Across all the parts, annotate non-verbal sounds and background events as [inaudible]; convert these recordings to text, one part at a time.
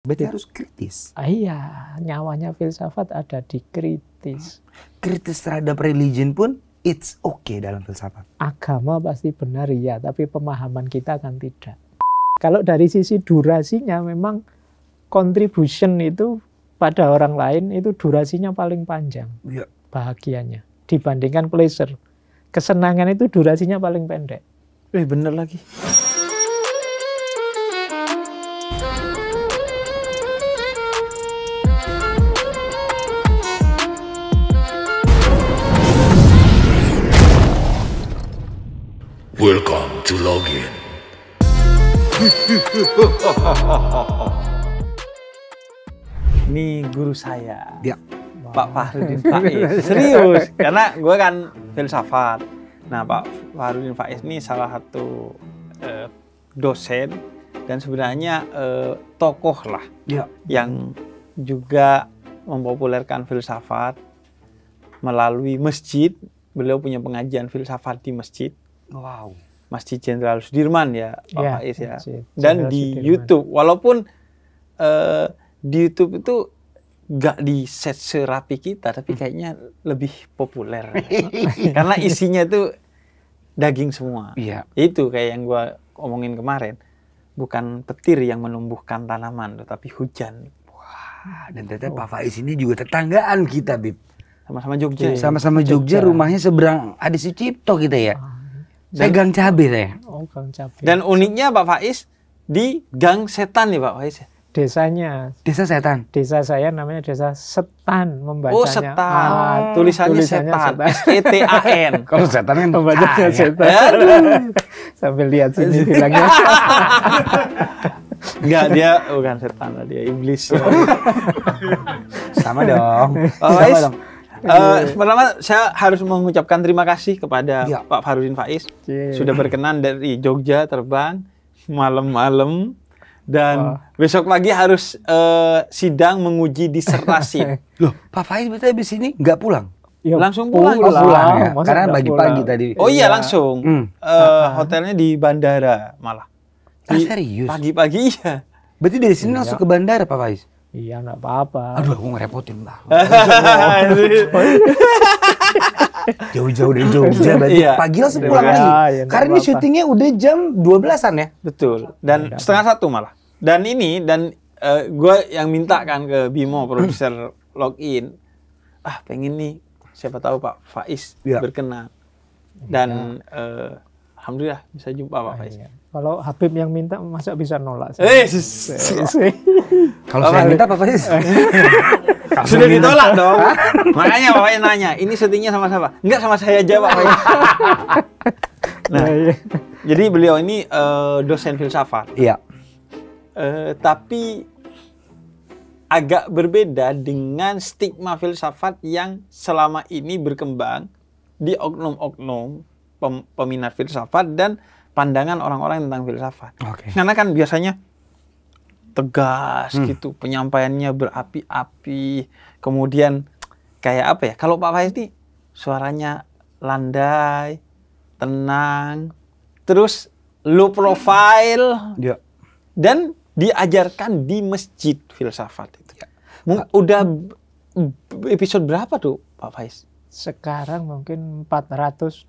Betul. Ya. harus kritis. Ah, iya, nyawanya filsafat ada di kritis. Kritis terhadap religion pun it's okay dalam filsafat. Agama pasti benar ya, tapi pemahaman kita kan tidak. Kalau dari sisi durasinya memang contribution itu pada orang lain itu durasinya paling panjang. Ya. Bahagianya dibandingkan pleasure. Kesenangan itu durasinya paling pendek. Eh bener lagi. Welcome to login. [laughs] Ini guru saya. Ya. Pak Fahrudin [laughs] Faiz. Serius, karena gue kan filsafat. Nah, Pak Fahrudin Faiz ini salah satu eh, dosen dan sebenarnya eh, tokoh lah ya. yang juga mempopulerkan filsafat melalui masjid. Beliau punya pengajian filsafat di masjid Wow. Masjid Jenderal Sudirman ya Pak yeah, Faiz ya. Masjid. Dan Jenderal di Sudirman. YouTube walaupun uh, di YouTube itu gak di set serapi kita tapi hmm. kayaknya lebih populer [laughs] karena isinya itu daging semua. Iya. Itu kayak yang gue omongin kemarin. Bukan petir yang menumbuhkan tanaman tetapi hujan. Wah, dan ternyata oh. Pak Faiz ini juga tetanggaan kita, Bib. Sama-sama Jogja. Sama-sama Jogja, Jogja, rumahnya seberang ada Adi Sucipto kita ya. Ah dan, saya gang cabai saya. Oh, gang cabai. Dan uniknya Pak Faiz di gang setan nih Pak Faiz. Desanya. Desa setan. Desa saya namanya Desa Setan membacanya. Oh, setan. Ah, ah tulisannya, tulisannya setan. setan. E T A N. Kalau setan kan membacanya setan. Ya. [laughs] Sambil lihat sini bilangnya. [laughs] Enggak, dia bukan setan lah, dia iblis. [laughs] Sama dong. Oh, Sama dong. Uh, pertama saya harus mengucapkan terima kasih kepada ya. Pak Farudin Faiz Cie. sudah berkenan dari Jogja terbang malam-malam dan Wah. besok pagi harus uh, sidang menguji disertasi. [laughs] Loh, Pak Faiz berarti habis sini nggak pulang? Ya, langsung pulang, pulang, oh, pulang ya. karena pagi-pagi tadi. Oh iya, iya. langsung. Hmm. Uh, Hotelnya di bandara malah. Di, ah, serius? Pagi-pagi iya. Berarti dari sini ya. langsung ke bandara Pak Faiz? Iya, nggak apa-apa. Aduh, aku ngerepotin lah. [laughs] Jauh-jauh dari Jogja iya, berarti iya. pagi langsung pulang iya, lagi. lagi. ya, Karena ini syutingnya udah jam 12-an ya? Betul. Dan setengah satu malah. Dan ini, dan uh, eh, gue yang minta kan ke Bimo, [clears throat] produser login. Ah, pengen nih. Siapa tahu Pak Faiz ya. berkenan. Dan uh, Alhamdulillah bisa jumpa Pak Faiz. Kalau Habib yang minta masa bisa nolak? Eh, kalau saya minta apa sih? Eh. Sudah ditolak dong. Makanya Pak nanya, ini syutingnya sama siapa? Enggak sama saya jawab. [laughs] nah, iya, iya. jadi beliau ini uh, dosen filsafat. Iya. Uh, tapi agak berbeda dengan stigma filsafat yang selama ini berkembang di oknum-oknum pem peminat filsafat dan pandangan orang-orang tentang filsafat. Okay. Karena kan biasanya tegas hmm. gitu, penyampaiannya berapi-api. Kemudian kayak apa ya? Kalau Pak Faiz ini suaranya landai, tenang, terus low profile. Yeah. Dan diajarkan di masjid filsafat itu. Ya. Udah episode berapa tuh Pak Faiz? sekarang mungkin 420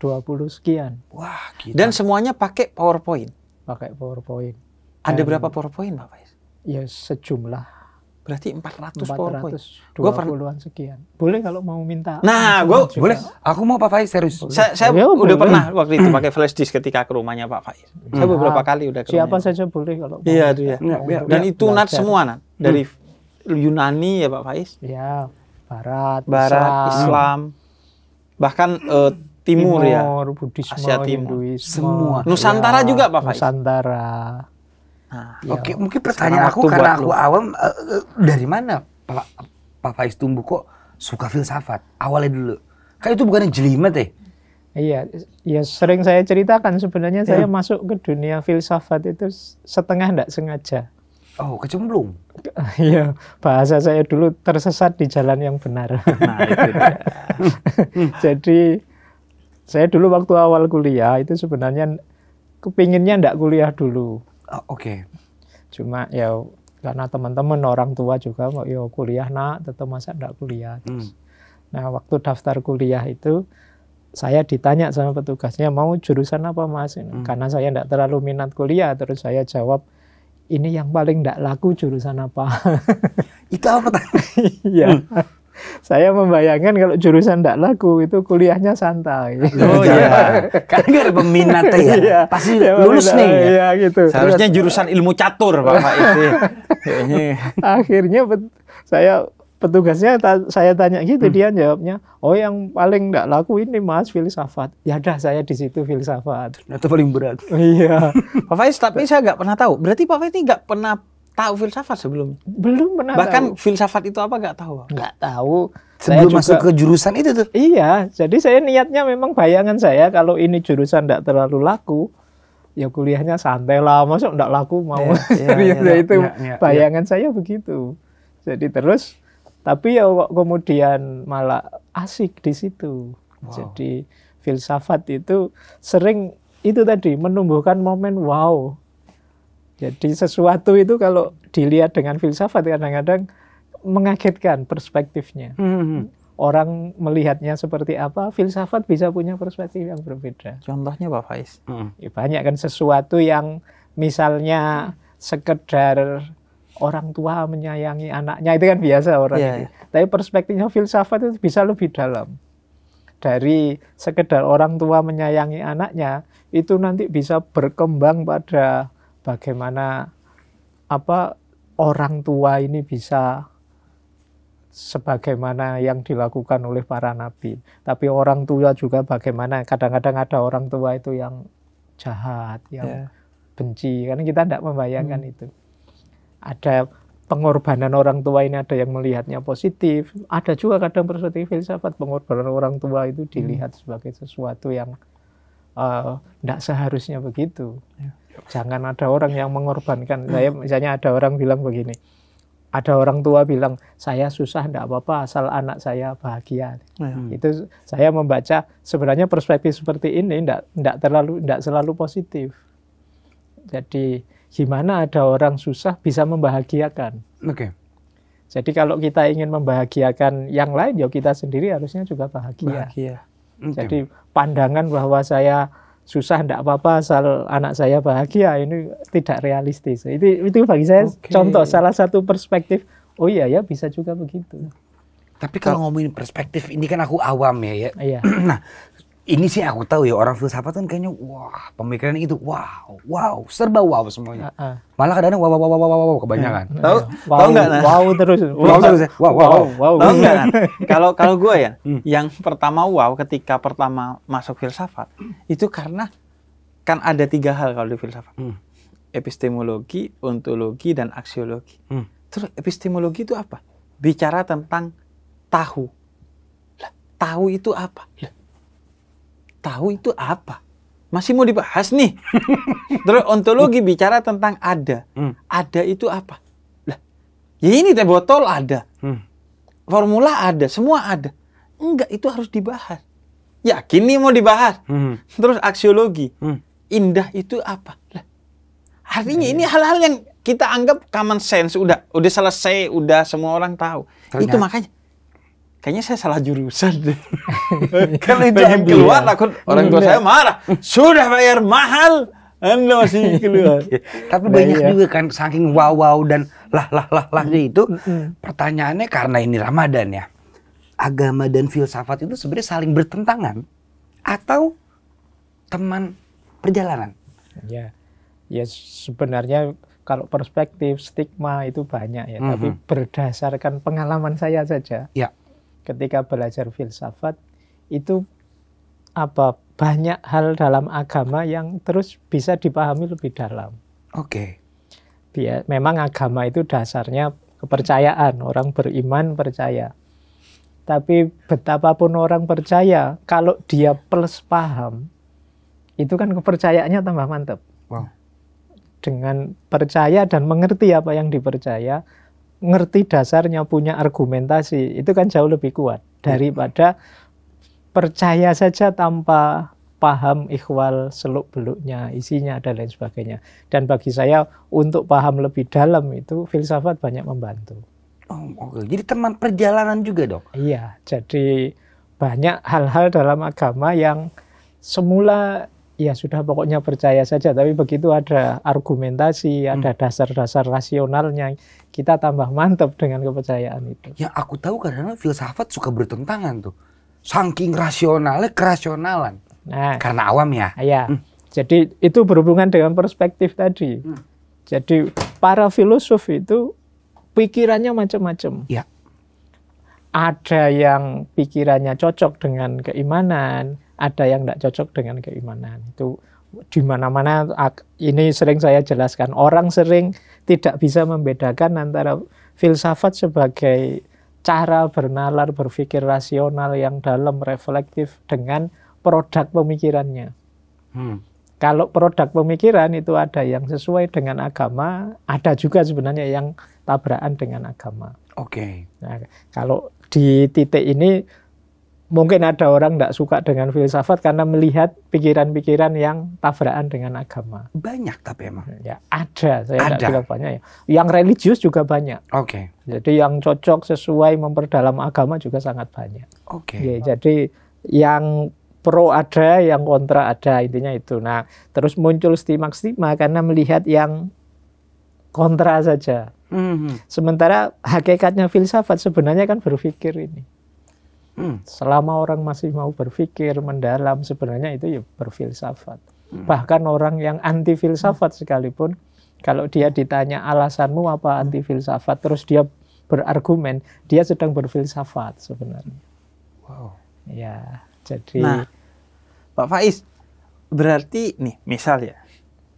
sekian. Wah, gila. Gitu. Dan semuanya pakai PowerPoint? Pakai PowerPoint. Ada Dan, berapa PowerPoint, Pak Faiz? Ya, sejumlah. Berarti 400, 400 PowerPoint? 420-an sekian. Boleh kalau mau minta. Nah, gue boleh. Aku mau Pak Faiz, serius. Boleh. Saya, saya ya, udah boleh. pernah waktu itu pakai flash disk ketika ke rumahnya Pak Faiz. Hmm. Saya nah, beberapa kali udah ke Siapa rumahnya. saja boleh kalau mau. Iya, ya. iya. iya. Dan itu nat semua, Nat. Dari hmm. Yunani ya Pak Faiz? Iya, Barat, Barat, Islam, Islam bahkan uh, eh, timur, timur ya Budisme, Asia Timur Hinduisme, semua ya. Nusantara ya, juga Pak Faiz Nusantara nah, ya. oke okay, mungkin pertanyaan aku karena aku lu. awam uh, uh, dari mana Pak Pak Faiz tumbuh kok suka filsafat awalnya dulu kan itu bukan jelimet ya Iya, ya sering saya ceritakan sebenarnya ya. saya masuk ke dunia filsafat itu setengah tidak sengaja. Oh, kecemplung. [laughs] Iya, bahasa saya dulu tersesat di jalan yang benar. [laughs] Nah, itu [laughs] Jadi saya dulu waktu awal kuliah itu sebenarnya kepinginnya ndak kuliah dulu. Oh, Oke. Okay. Cuma ya karena teman-teman orang tua juga mau yo kuliah nak, tetap masa ndak kuliah. hmm. Nah, waktu daftar kuliah itu saya ditanya sama petugasnya mau jurusan apa mas, hmm. karena saya ndak terlalu minat kuliah, terus saya jawab ini yang paling tidak laku jurusan apa? [laughs] itu apa tadi? Iya. Hmm. Saya membayangkan kalau jurusan tidak laku itu kuliahnya santai. Oh iya. [laughs] iya. Karena nggak ada peminatnya ya. Iya. Pasti ya, lulus nih. Ya. gitu. Seharusnya jurusan ilmu catur bapak Pak [laughs] Akhirnya saya petugasnya ta saya tanya gitu hmm. dia jawabnya oh yang paling nggak laku ini mas filsafat ya dah saya di situ filsafat nah, itu paling berat [laughs] iya Pak Faiz tapi saya nggak pernah tahu berarti Pak Faiz ini nggak pernah tahu filsafat sebelum belum pernah bahkan tahu. filsafat itu apa nggak tahu nggak tahu sebelum saya juga, masuk ke jurusan itu tuh iya jadi saya niatnya memang bayangan saya kalau ini jurusan nggak terlalu laku ya kuliahnya santai lah masuk nggak laku mau yeah, yeah, yeah, itu yeah, yeah, iya. bayangan yeah. saya begitu jadi terus tapi ya kok kemudian malah asik di situ. Wow. Jadi filsafat itu sering itu tadi menumbuhkan momen wow. Jadi sesuatu itu kalau dilihat dengan filsafat kadang-kadang mengagetkan perspektifnya. Mm -hmm orang melihatnya seperti apa, filsafat bisa punya perspektif yang berbeda. Contohnya Pak Faiz? Hmm. Ya, banyak kan sesuatu yang misalnya sekedar orang tua menyayangi anaknya itu kan biasa orang yeah. ini. Iya. Tapi perspektifnya filsafat itu bisa lebih dalam. Dari sekedar orang tua menyayangi anaknya itu nanti bisa berkembang pada bagaimana apa orang tua ini bisa sebagaimana yang dilakukan oleh para nabi. Tapi orang tua juga bagaimana kadang-kadang ada orang tua itu yang jahat, yang yeah. benci. Karena kita tidak membayangkan hmm. itu ada pengorbanan orang tua ini ada yang melihatnya positif, ada juga kadang perspektif filsafat pengorbanan orang tua itu hmm. dilihat sebagai sesuatu yang tidak eh, uh, seharusnya begitu. Ya. Jangan ada orang yang mengorbankan. Hmm. Saya misalnya ada orang bilang begini, ada orang tua bilang saya susah tidak apa-apa asal anak saya bahagia. Hmm. Itu saya membaca sebenarnya perspektif seperti ini tidak tidak terlalu tidak selalu positif. Jadi gimana ada orang susah bisa membahagiakan. Oke. Okay. Jadi kalau kita ingin membahagiakan yang lain, ya kita sendiri harusnya juga bahagia. bahagia. Okay. Jadi pandangan bahwa saya susah tidak apa-apa asal anak saya bahagia ini tidak realistis. Itu itu bagi saya okay. contoh salah satu perspektif. Oh iya ya bisa juga begitu. Tapi kalau nah. ngomongin perspektif ini kan aku awam ya ya. Iya. [clears throat] nah, ini sih aku tahu ya orang filsafat kan kayaknya wah pemikiran itu wow wow serba wow semuanya uh, uh. malah kadang wow wow wow wow wow kebanyakan uh, tahu wow, tahu nggak nah? wow terus [laughs] wow terus ya? wow wow wow, wow. tahu nggak nah? [laughs] kalau kalau gue ya hmm. yang pertama wow ketika pertama masuk filsafat itu karena kan ada tiga hal kalau di filsafat hmm. epistemologi ontologi dan aksiologi hmm. terus epistemologi itu apa bicara tentang tahu lah, tahu itu apa lah, tahu itu apa? Masih mau dibahas nih. [laughs] Terus ontologi bicara tentang ada. Hmm. Ada itu apa? Lah, ya ini teh botol ada. Hmm. Formula ada, semua ada. Enggak, itu harus dibahas. Yakin nih mau dibahas. Hmm. Terus aksiologi. Hmm. Indah itu apa? Lah, artinya hmm. ini hal-hal yang kita anggap common sense udah udah selesai, udah semua orang tahu. Ternyata. Itu makanya kayaknya saya salah jurusan deh. Kalau [laughs] yang kan keluar, iya. takut kan orang tua saya marah. Sudah bayar mahal, anda masih [laughs] keluar. Tapi nah, banyak juga kan saking wow wow dan lah lah lah lah hmm. itu hmm. pertanyaannya karena ini Ramadan ya. Agama dan filsafat itu sebenarnya saling bertentangan atau teman perjalanan. Ya. Ya sebenarnya kalau perspektif stigma itu banyak ya, -hmm. tapi berdasarkan pengalaman saya saja. Ya ketika belajar filsafat itu apa banyak hal dalam agama yang terus bisa dipahami lebih dalam. Oke. Okay. Memang agama itu dasarnya kepercayaan, orang beriman percaya. Tapi betapapun orang percaya, kalau dia plus paham, itu kan kepercayaannya tambah mantep. Wow. Dengan percaya dan mengerti apa yang dipercaya, ngerti dasarnya punya argumentasi itu kan jauh lebih kuat iya. daripada percaya saja tanpa paham ikhwal seluk beluknya, isinya dan lain sebagainya. Dan bagi saya untuk paham lebih dalam itu filsafat banyak membantu. Oh, oke. Jadi teman perjalanan juga dok Iya, jadi banyak hal-hal dalam agama yang semula ya sudah pokoknya percaya saja, tapi begitu ada argumentasi, hmm. ada dasar-dasar rasionalnya kita tambah mantap dengan kepercayaan itu. Ya aku tahu karena filsafat suka bertentangan tuh. Saking rasionalnya kerasionalan. Nah, karena awam ya. Iya. Hmm. Jadi itu berhubungan dengan perspektif tadi. Hmm. Jadi para filosof itu pikirannya macam-macam. Ya. Ada yang pikirannya cocok dengan keimanan, ada yang tidak cocok dengan keimanan. Itu di mana-mana ini sering saya jelaskan. Orang sering tidak bisa membedakan antara filsafat sebagai cara bernalar berpikir rasional yang dalam reflektif dengan produk pemikirannya. Hmm. Kalau produk pemikiran itu ada yang sesuai dengan agama, ada juga sebenarnya yang tabrakan dengan agama. Oke. Okay. Nah, kalau di titik ini mungkin ada orang tidak suka dengan filsafat karena melihat pikiran-pikiran yang tabrakan dengan agama. Banyak tapi emang. Ya, ada. Saya ada. bilang banyak ya. Yang religius juga banyak. Oke. Okay. Jadi yang cocok sesuai memperdalam agama juga sangat banyak. Oke. Okay. Ya, jadi yang pro ada, yang kontra ada, intinya itu. Nah, terus muncul stigma-stigma karena melihat yang kontra saja. Mm -hmm. Sementara hakikatnya filsafat sebenarnya kan berpikir ini. Hmm. Selama orang masih mau berpikir mendalam, sebenarnya itu ya berfilsafat. Hmm. Bahkan orang yang anti filsafat sekalipun, kalau dia ditanya alasanmu apa hmm. anti filsafat, terus dia berargumen, dia sedang berfilsafat sebenarnya. Wow. Ya, jadi. Nah, Pak Faiz, berarti nih misal ya,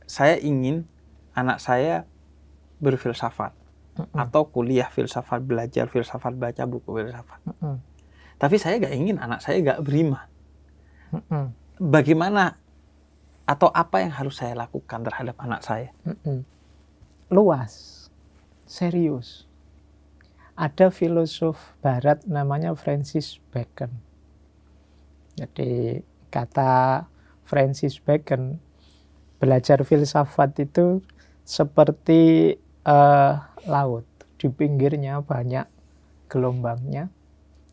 saya ingin anak saya berfilsafat mm -mm. atau kuliah filsafat, belajar filsafat, baca buku filsafat. Mm -mm tapi saya nggak ingin anak saya nggak beriman. Bagaimana atau apa yang harus saya lakukan terhadap anak saya? Luas, serius. Ada filosof Barat namanya Francis Bacon. Jadi kata Francis Bacon, belajar filsafat itu seperti uh, laut di pinggirnya banyak gelombangnya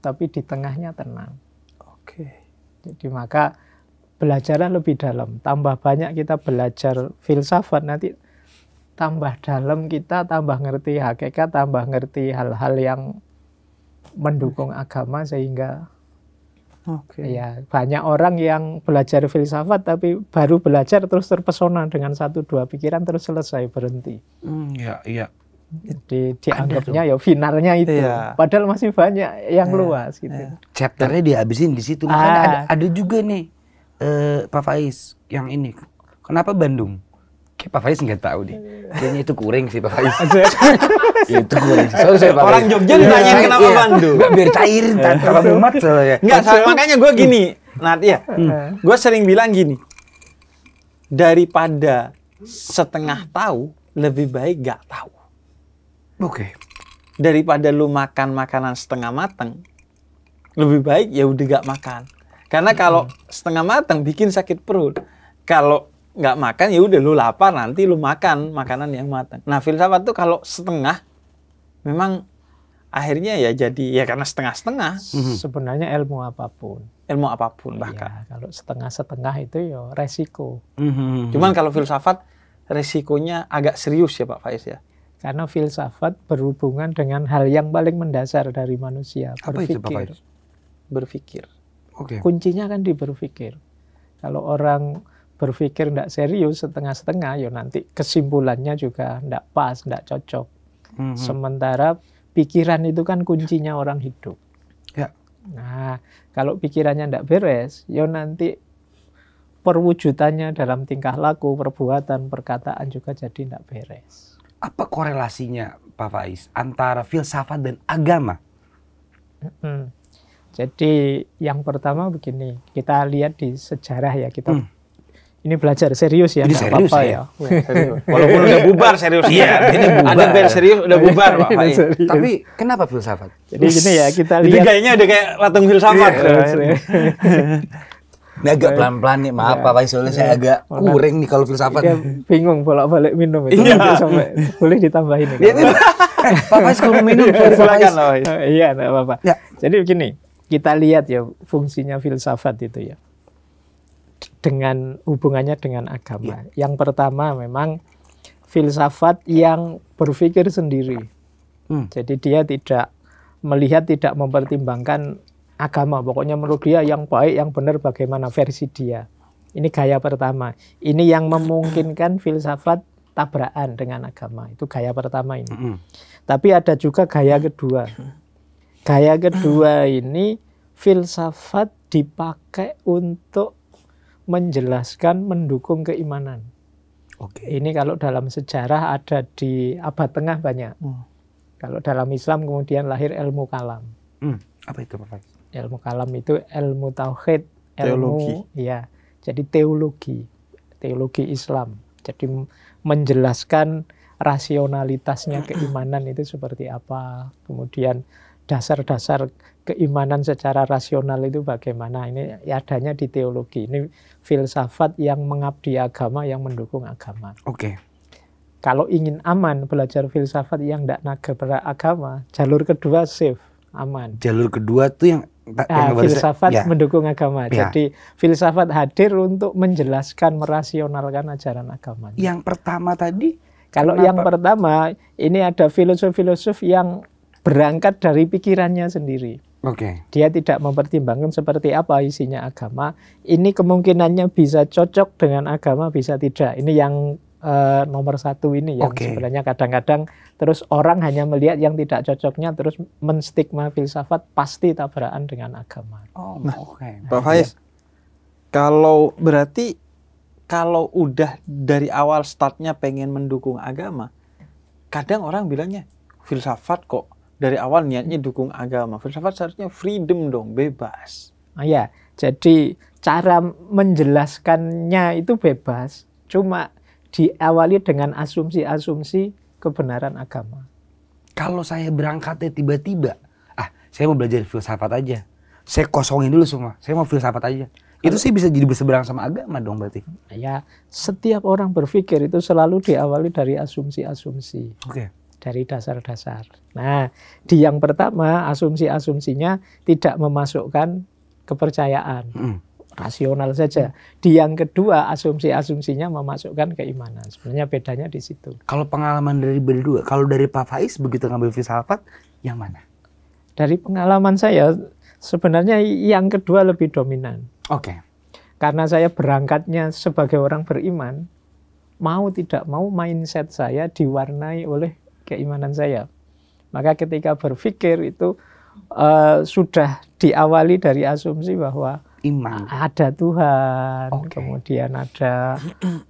tapi di tengahnya tenang. Oke. Okay. Jadi maka belajarlah lebih dalam. Tambah banyak kita belajar filsafat nanti tambah dalam kita tambah ngerti hakikat, tambah ngerti hal-hal yang mendukung agama sehingga Okay. Ya, banyak orang yang belajar filsafat tapi baru belajar terus terpesona dengan satu dua pikiran terus selesai berhenti. Mm, ya, iya di, dianggapnya ya finalnya itu. Iya. Padahal masih banyak yang iya. luas gitu. Iya. Chapternya dihabisin di situ. Nah, kan ah. ada, ada juga nih eh, Pak Faiz yang ini. Kenapa Bandung? Kayak Pak Faiz nggak tahu deh. Iya. Kayaknya itu kuring sih Pak Faiz. [laughs] itu kuring. So, saya Pak Orang Jogja iya. ditanyain iya, kenapa iya. Bandung. Gak biar cair, kalau iya. mumat [laughs] soalnya. Enggak, so, makanya gue gini. Nah, ya Hmm. hmm. Gue sering bilang gini. Daripada setengah tahu, lebih baik nggak tahu. Oke. Okay. Daripada lu makan makanan setengah mateng, lebih baik ya udah gak makan. Karena kalau hmm. setengah mateng bikin sakit perut. Kalau nggak makan ya udah lu lapar nanti lu makan makanan yang matang. Nah filsafat tuh kalau setengah memang akhirnya ya jadi ya karena setengah-setengah. Hmm. Sebenarnya ilmu apapun. Ilmu apapun iya, bahkan. Ya, kalau setengah-setengah itu ya resiko. Hmm, hmm. Cuman kalau filsafat resikonya agak serius ya Pak Faiz ya. Karena filsafat berhubungan dengan hal yang paling mendasar dari manusia, Apa berpikir. Itu, berpikir. Okay. Kuncinya kan di berpikir. Kalau orang berpikir tidak serius setengah-setengah, ya nanti kesimpulannya juga tidak pas, tidak cocok. Mm -hmm. Sementara pikiran itu kan kuncinya orang hidup. Ya. Nah, kalau pikirannya tidak beres, ya nanti perwujudannya dalam tingkah laku, perbuatan, perkataan juga jadi tidak beres. Apa korelasinya Pak Faiz antara filsafat dan agama? Hmm. Jadi yang pertama begini, kita lihat di sejarah ya kita hmm. Ini belajar serius ya, ini apa-apa ya. ya. Iya, Walaupun udah bubar serius. Iya, ini bubar. Ada yang serius udah bubar Pak. Faiz. Tapi kenapa filsafat? Jadi gini ya, kita lihat. Jadi kayaknya udah kayak latung filsafat. Iya, [laughs] Ini agak pelan-pelan nih, maaf ya, Pak soalnya ya, saya iya. agak Orang, kuring nih kalau filsafat. Iya, bingung bolak-balik minum itu iya. sampai boleh ditambahin. Ya, kan? eh, Pak Pak kalau [laughs] minum iya, silakan Pak Iya, enggak apa-apa. Ya. Jadi begini, kita lihat ya fungsinya filsafat itu ya. Dengan hubungannya dengan agama. Ya. Yang pertama memang filsafat yang berpikir sendiri. Hmm. Jadi dia tidak melihat tidak mempertimbangkan agama. Pokoknya menurut dia yang baik, yang benar bagaimana versi dia. Ini gaya pertama. Ini yang memungkinkan [clears throat] filsafat tabrakan dengan agama. Itu gaya pertama ini. Tapi ada juga gaya kedua. Gaya kedua [clears throat] ini filsafat dipakai untuk menjelaskan mendukung keimanan. Oke. Ini kalau dalam sejarah ada di abad tengah banyak. Mm. Kalau dalam Islam kemudian lahir ilmu kalam. Mm. Apa itu Pak ilmu kalam itu ilmu tauhid ilmu teologi. ya jadi teologi teologi Islam jadi menjelaskan rasionalitasnya [clears throat] keimanan itu seperti apa kemudian dasar-dasar keimanan secara rasional itu bagaimana ini adanya di teologi ini filsafat yang mengabdi agama yang mendukung agama oke okay. kalau ingin aman belajar filsafat yang tidak naga agama jalur kedua safe aman. Jalur kedua tuh yang Nah, yang filsafat ya. mendukung agama. Ya. Jadi filsafat hadir untuk menjelaskan, merasionalkan ajaran agama. Yang pertama tadi, kalau kenapa? yang pertama ini ada filosof-filosof yang berangkat dari pikirannya sendiri. Oke. Okay. Dia tidak mempertimbangkan seperti apa isinya agama. Ini kemungkinannya bisa cocok dengan agama, bisa tidak. Ini yang Eh, nomor satu ini yang okay. sebenarnya kadang-kadang terus orang hanya melihat yang tidak cocoknya terus menstigma filsafat pasti tabrakan dengan agama. Oh, nah, Okay. Pak Faiz, ya. kalau berarti kalau udah dari awal startnya pengen mendukung agama, kadang orang bilangnya filsafat kok dari awal niatnya dukung agama. Filsafat seharusnya freedom dong, bebas. Oh ya, jadi cara menjelaskannya itu bebas. Cuma diawali dengan asumsi-asumsi kebenaran agama. Kalau saya berangkatnya tiba-tiba, ah saya mau belajar filsafat aja. Saya kosongin dulu semua, saya mau filsafat aja. Itu sih bisa jadi berseberang sama agama dong berarti. Ya, setiap orang berpikir itu selalu diawali dari asumsi-asumsi. Oke. Okay. Dari dasar-dasar. Nah, di yang pertama asumsi-asumsinya tidak memasukkan kepercayaan. Mm rasional saja. Di yang kedua asumsi-asumsinya memasukkan keimanan. Sebenarnya bedanya di situ. Kalau pengalaman dari berdua, kalau dari Pak Faiz begitu ngambil filsafat, yang mana? Dari pengalaman saya sebenarnya yang kedua lebih dominan. Oke. Okay. Karena saya berangkatnya sebagai orang beriman, mau tidak mau mindset saya diwarnai oleh keimanan saya. Maka ketika berpikir itu uh, sudah diawali dari asumsi bahwa iman. Ada Tuhan, okay. kemudian ada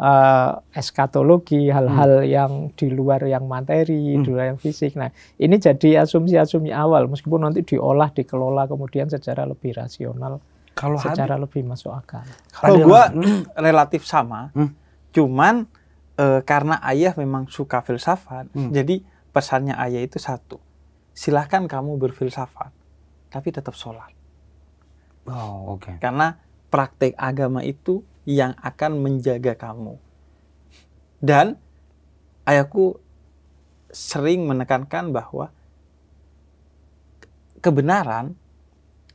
uh, [clears throat] eskatologi, hal-hal hmm. yang di luar yang materi, hmm. di luar yang fisik. Nah, ini jadi asumsi-asumsi awal, meskipun nanti diolah, dikelola, kemudian secara lebih rasional, kalau secara lebih masuk akal. Kalau gue [clears throat] relatif sama, hmm. cuman e, karena ayah memang suka filsafat, hmm. jadi pesannya ayah itu satu, silahkan kamu berfilsafat, tapi tetap sholat. Oh, oke. Okay. Karena praktek agama itu yang akan menjaga kamu. Dan ayahku sering menekankan bahwa kebenaran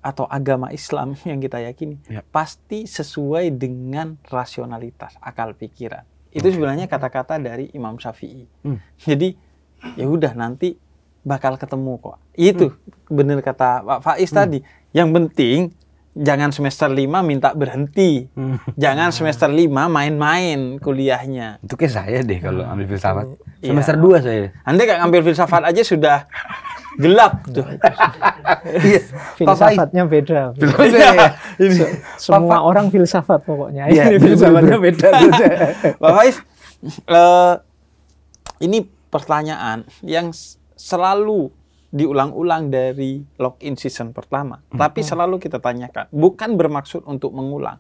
atau agama Islam [laughs] yang kita yakini yep. Ya. pasti sesuai dengan rasionalitas akal pikiran. Itu okay. sebenarnya kata-kata dari Imam Syafi'i. Hmm. Jadi ya udah nanti bakal ketemu kok. Itu hmm. benar kata Pak Faiz hmm. tadi. Yang penting jangan semester lima minta berhenti. Hmm. Jangan semester lima main-main kuliahnya. Itu kayak saya deh kalau hmm. ambil filsafat. Iya. Semester dua saya. Anda kayak ngambil filsafat aja sudah gelap tuh. filsafatnya beda. Semua orang filsafat pokoknya. Iya. filsafatnya beda. [laughs] Pak Faiz, eh, ini pertanyaan yang selalu diulang-ulang dari login season pertama. Hmm. Tapi selalu kita tanyakan, bukan bermaksud untuk mengulang,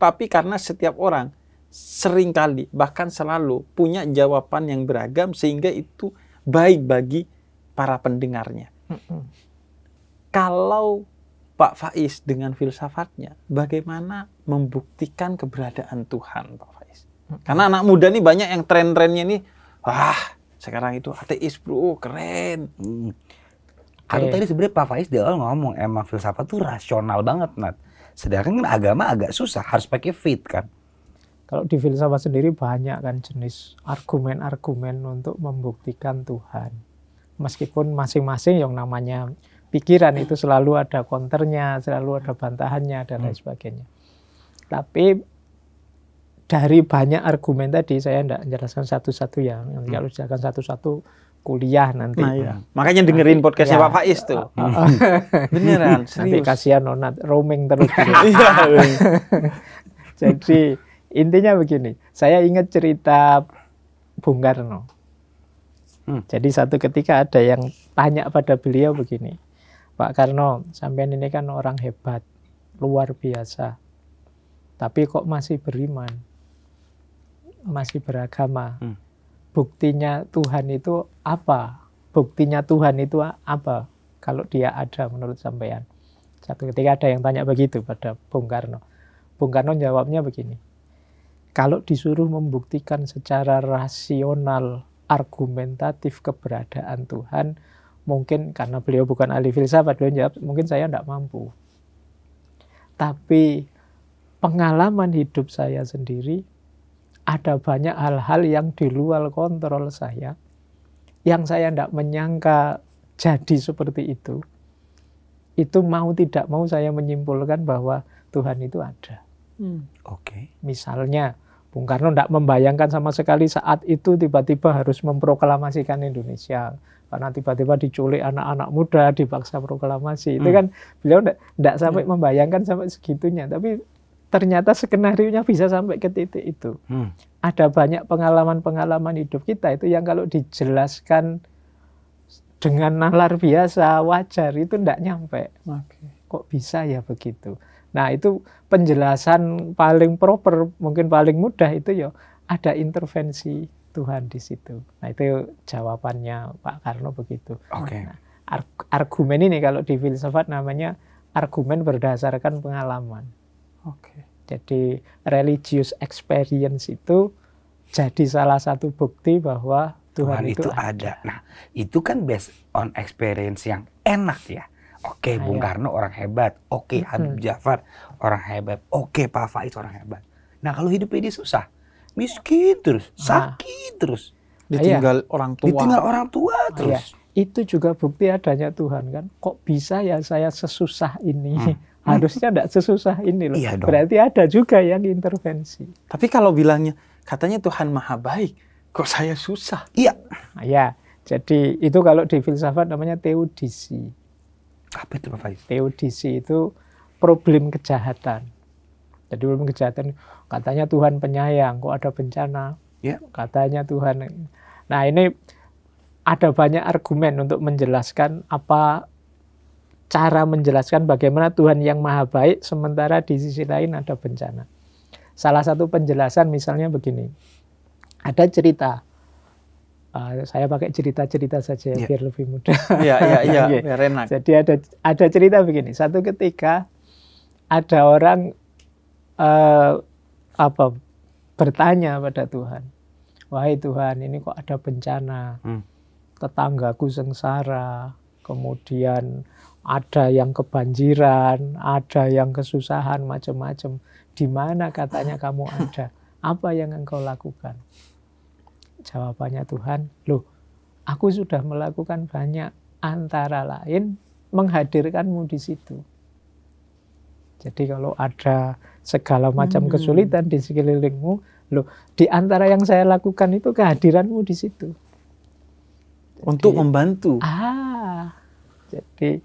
tapi karena setiap orang seringkali bahkan selalu punya jawaban yang beragam sehingga itu baik bagi para pendengarnya. Hmm. Kalau Pak Faiz dengan filsafatnya, bagaimana membuktikan keberadaan Tuhan, Pak Faiz? Hmm. Karena anak muda nih banyak yang tren-trennya nih, wah sekarang itu ateis bro, keren. Hmm. Karena tadi sebenarnya Pak Faiz di awal ngomong emang filsafat tuh rasional banget, Nat. Sedangkan kan agama agak susah, harus pakai fit kan. Kalau di filsafat sendiri banyak kan jenis argumen-argumen untuk membuktikan Tuhan. Meskipun masing-masing yang namanya pikiran itu selalu ada konternya, selalu ada bantahannya dan lain hmm. sebagainya. Tapi dari banyak argumen tadi saya tidak menjelaskan satu-satu ya. Hmm. Kalau jelaskan satu-satu kuliah nanti. Nah, iya. Nah, Makanya dengerin ya. podcastnya ya. Pak Faiz tuh. Ah, ah, ah. [laughs] Beneran, serius. Nanti kasihan Onat roaming terus. [laughs] Iya, [laughs] Jadi intinya begini, saya ingat cerita Bung Karno. Hmm. Jadi satu ketika ada yang tanya pada beliau begini, Pak Karno, sampean ini kan orang hebat, luar biasa. Tapi kok masih beriman? Masih beragama? Hmm buktinya Tuhan itu apa? Buktinya Tuhan itu apa? Kalau dia ada menurut sampean. Satu ketika ada yang tanya begitu pada Bung Karno. Bung Karno jawabnya begini. Kalau disuruh membuktikan secara rasional, argumentatif keberadaan Tuhan, mungkin karena beliau bukan ahli filsafat, beliau jawab, mungkin saya tidak mampu. Tapi pengalaman hidup saya sendiri ada banyak hal-hal yang di luar kontrol saya yang saya tidak menyangka jadi seperti itu itu mau tidak mau saya menyimpulkan bahwa Tuhan itu ada hmm. oke okay. misalnya Bung Karno tidak membayangkan sama sekali saat itu tiba-tiba harus memproklamasikan Indonesia karena tiba-tiba diculik anak-anak muda dipaksa proklamasi hmm. itu kan beliau tidak sampai hmm. membayangkan sampai segitunya tapi ternyata skenario nya bisa sampai ke titik itu. Hmm. Ada banyak pengalaman-pengalaman hidup kita itu yang kalau dijelaskan dengan nalar biasa wajar itu tidak nyampe. Okay. Kok bisa ya begitu? Nah itu penjelasan paling proper mungkin paling mudah itu ya ada intervensi Tuhan di situ. Nah itu jawabannya Pak Karno begitu. Okay. Nah, argumen ini kalau di filsafat namanya argumen berdasarkan pengalaman. Oke. Jadi religious experience itu jadi salah satu bukti bahwa Tuhan, Tuhan itu, itu ada. ada. Nah, itu kan based on experience yang enak ya. Oke, okay, ah, Bung iya. Karno orang hebat. Oke, okay, Habib Jafar orang hebat. Oke, okay, Pak Faiz orang hebat. Nah, kalau hidupnya dia susah, miskin terus, ah. sakit nah. terus, ah, iya. ditinggal Ayah. orang tua. Ditinggal orang tua iya. terus. Ayah. Itu juga bukti adanya Tuhan kan. Kok bisa ya saya sesusah ini? Hmm. Harusnya tidak sesusah ini loh. Iya dong. Berarti ada juga yang intervensi. Tapi kalau bilangnya katanya Tuhan maha baik, kok saya susah? Iya. Iya. Jadi itu kalau di filsafat namanya teodisi. Apa itu Pak Faiz? Teodisi itu problem kejahatan. Jadi problem kejahatan katanya Tuhan penyayang, kok ada bencana? Iya. Katanya Tuhan. Nah ini ada banyak argumen untuk menjelaskan apa cara menjelaskan bagaimana Tuhan yang maha baik sementara di sisi lain ada bencana. Salah satu penjelasan misalnya begini. Ada cerita. Uh, saya pakai cerita-cerita saja yeah. Iya. biar lebih mudah. Iya, iya, iya, [laughs] biar enak. Jadi ada ada cerita begini. Satu ketika ada orang uh, apa bertanya pada Tuhan. Wahai Tuhan, ini kok ada bencana. Hmm. Tetanggaku sengsara, kemudian ada yang kebanjiran, ada yang kesusahan, macam-macam. Di mana katanya kamu ada? Apa yang engkau lakukan? Jawabannya Tuhan, loh, aku sudah melakukan banyak antara lain menghadirkanmu di situ. Jadi kalau ada segala macam hmm. kesulitan di sekelilingmu, loh, di antara yang saya lakukan itu kehadiranmu di situ. Jadi, Untuk membantu. Ah, jadi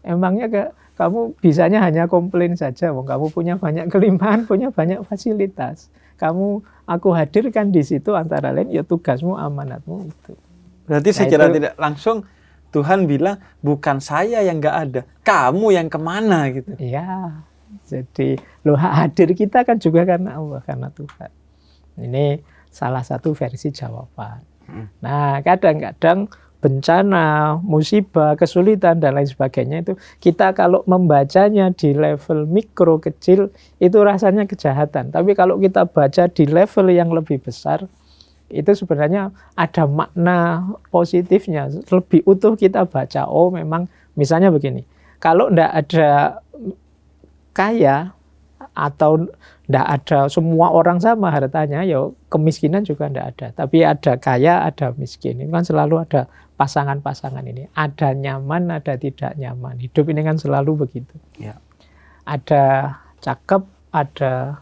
Emangnya ke, kamu bisanya hanya komplain saja, wong oh, kamu punya banyak kelimpahan, punya banyak fasilitas. Kamu aku hadirkan di situ antara lain ya tugasmu, amanatmu itu. Berarti nah, secara itu, tidak langsung Tuhan bilang bukan saya yang nggak ada, kamu yang kemana gitu. Iya, jadi loh hadir kita kan juga karena Allah, karena Tuhan. Ini salah satu versi jawaban. Hmm. Nah kadang-kadang bencana, musibah, kesulitan dan lain sebagainya itu kita kalau membacanya di level mikro kecil itu rasanya kejahatan. Tapi kalau kita baca di level yang lebih besar itu sebenarnya ada makna positifnya. Lebih utuh kita baca. Oh, memang misalnya begini. Kalau tidak ada kaya atau tidak ada semua orang sama hartanya, ya kemiskinan juga tidak ada. Tapi ada kaya, ada miskin. Ini kan selalu ada pasangan-pasangan ini. Ada nyaman, ada tidak nyaman. Hidup ini kan selalu begitu. Ya. Ada cakep, ada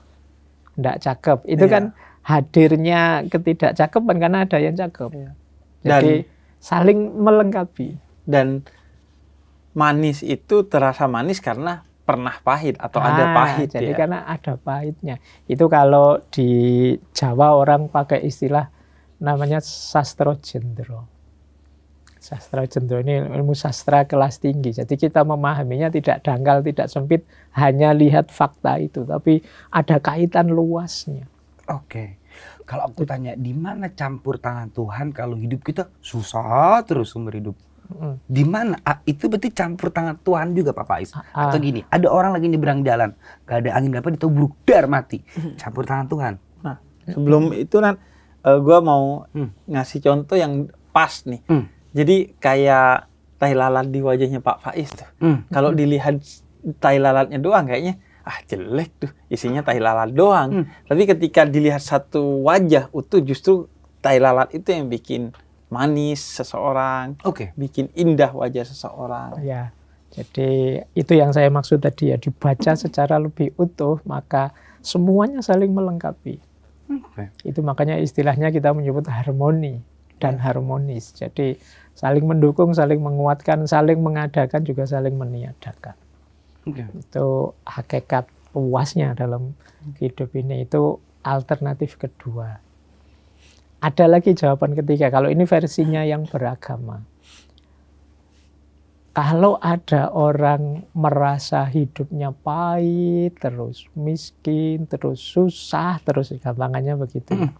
tidak cakep. Itu ya. kan hadirnya ketidakcakepan karena ada yang cakep. Ya. Jadi dan, saling melengkapi. Dan manis itu terasa manis karena pernah pahit atau ah, ada pahit jadi ya. karena ada pahitnya itu kalau di Jawa orang pakai istilah namanya sastra jendro sastra jendro ini ilmu sastra kelas tinggi jadi kita memahaminya tidak dangkal tidak sempit hanya lihat fakta itu tapi ada kaitan luasnya oke kalau aku tanya di mana campur tangan Tuhan kalau hidup kita susah terus umur hidup Hmm. Di mana ah, itu berarti campur tangan Tuhan juga Pak Faiz. Ah. ah. Atau gini, ada orang lagi nyebrang jalan, gak ada angin apa itu dar mati. Hmm. Campur tangan Tuhan. Nah, sebelum itu kan uh, gua mau hmm. ngasih contoh yang pas nih. Hmm. Jadi kayak tai lalat di wajahnya Pak Faiz tuh. Hmm. Kalau hmm. dilihat tai lalatnya doang kayaknya ah jelek tuh isinya tai lalat doang. Hmm. Tapi ketika dilihat satu wajah utuh justru tai lalat itu yang bikin manis seseorang, okay. bikin indah wajah seseorang. Ya, jadi itu yang saya maksud tadi ya dibaca secara lebih utuh maka semuanya saling melengkapi. Okay. Itu makanya istilahnya kita menyebut harmoni dan iya. harmonis. Jadi saling mendukung, saling menguatkan, saling mengadakan juga saling meniadakan. Okay. Itu hakikat puasnya dalam hidup ini itu alternatif kedua ada lagi jawaban ketiga, kalau ini versinya yang beragama. Kalau ada orang merasa hidupnya pahit, terus miskin, terus susah, terus gampangannya begitu. Mm.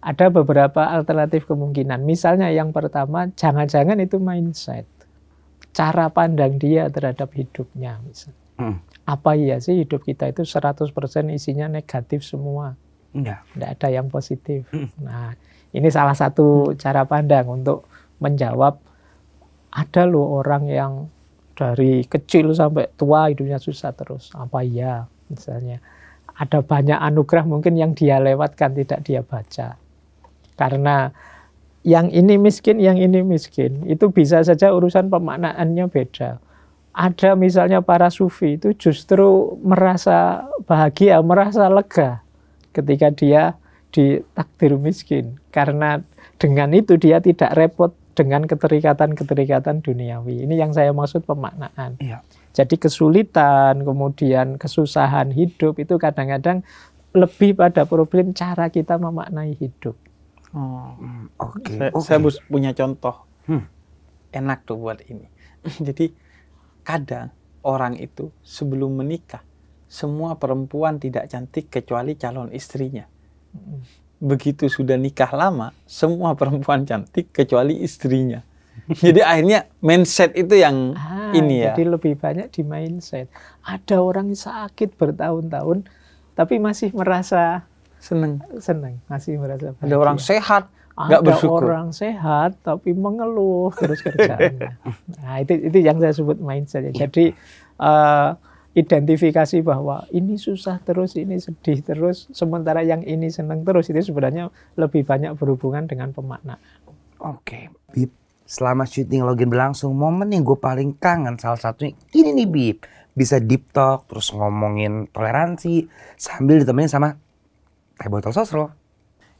Ada beberapa alternatif kemungkinan. Misalnya yang pertama, jangan-jangan itu mindset. Cara pandang dia terhadap hidupnya. Hmm. Apa iya sih hidup kita itu 100% isinya negatif semua. Enggak. Enggak ada yang positif. Hmm. Nah, ini salah satu cara pandang untuk menjawab ada loh orang yang dari kecil sampai tua hidupnya susah terus. Apa iya misalnya. Ada banyak anugerah mungkin yang dia lewatkan, tidak dia baca. Karena yang ini miskin, yang ini miskin. Itu bisa saja urusan pemaknaannya beda ada misalnya para sufi itu justru merasa bahagia, merasa lega ketika dia ditakdir miskin karena dengan itu dia tidak repot dengan keterikatan-keterikatan duniawi. Ini yang saya maksud pemaknaan. Iya. Jadi kesulitan, kemudian kesusahan hidup itu kadang-kadang lebih pada problem cara kita memaknai hidup. Oh, hmm, Okay, saya, okay. saya punya contoh. Hmm. Enak tuh buat ini. [laughs] Jadi kadang orang itu sebelum menikah semua perempuan tidak cantik kecuali calon istrinya. Begitu sudah nikah lama, semua perempuan cantik kecuali istrinya. Jadi [laughs] akhirnya mindset itu yang ah, ini ya. Jadi lebih banyak di mindset. Ada orang sakit bertahun-tahun tapi masih merasa seneng. Seneng, masih merasa bahagia. Ada orang sehat nggak bersyukur. orang sehat tapi mengeluh terus kerjaannya. [laughs] nah, itu itu yang saya sebut mindset. Ya. Jadi uh, identifikasi bahwa ini susah terus, ini sedih terus, sementara yang ini senang terus, itu sebenarnya lebih banyak berhubungan dengan pemaknaan. Oke, okay. Bib. Selama syuting login berlangsung, momen yang gue paling kangen salah satunya ini nih Bip. Bisa deep talk, terus ngomongin toleransi, sambil ditemenin sama teh botol sosro.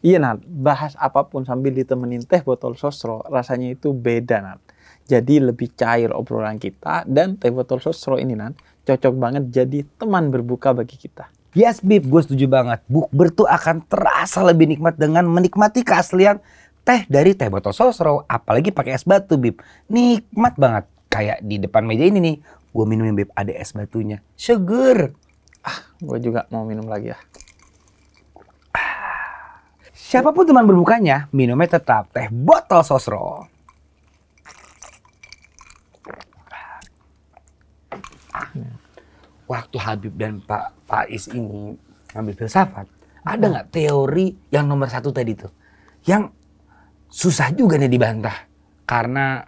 Iya Nat, bahas apapun sambil ditemenin teh botol sosro, rasanya itu beda Nat. Jadi lebih cair obrolan kita dan teh botol sosro ini Nat, cocok banget jadi teman berbuka bagi kita. Yes, Bib, gue setuju banget. Bukber tuh akan terasa lebih nikmat dengan menikmati keaslian teh dari teh botol sosro, apalagi pakai es batu, Bib. Nikmat banget. Kayak di depan meja ini nih, gue minum Bib, ada es batunya. Sugar. Ah, gue juga mau minum lagi ya. Siapapun teman berbukanya, minumnya tetap teh botol sosro. waktu Habib dan Pak Faiz ini ngambil filsafat, ada nggak teori yang nomor satu tadi tuh? Yang susah juga nih dibantah karena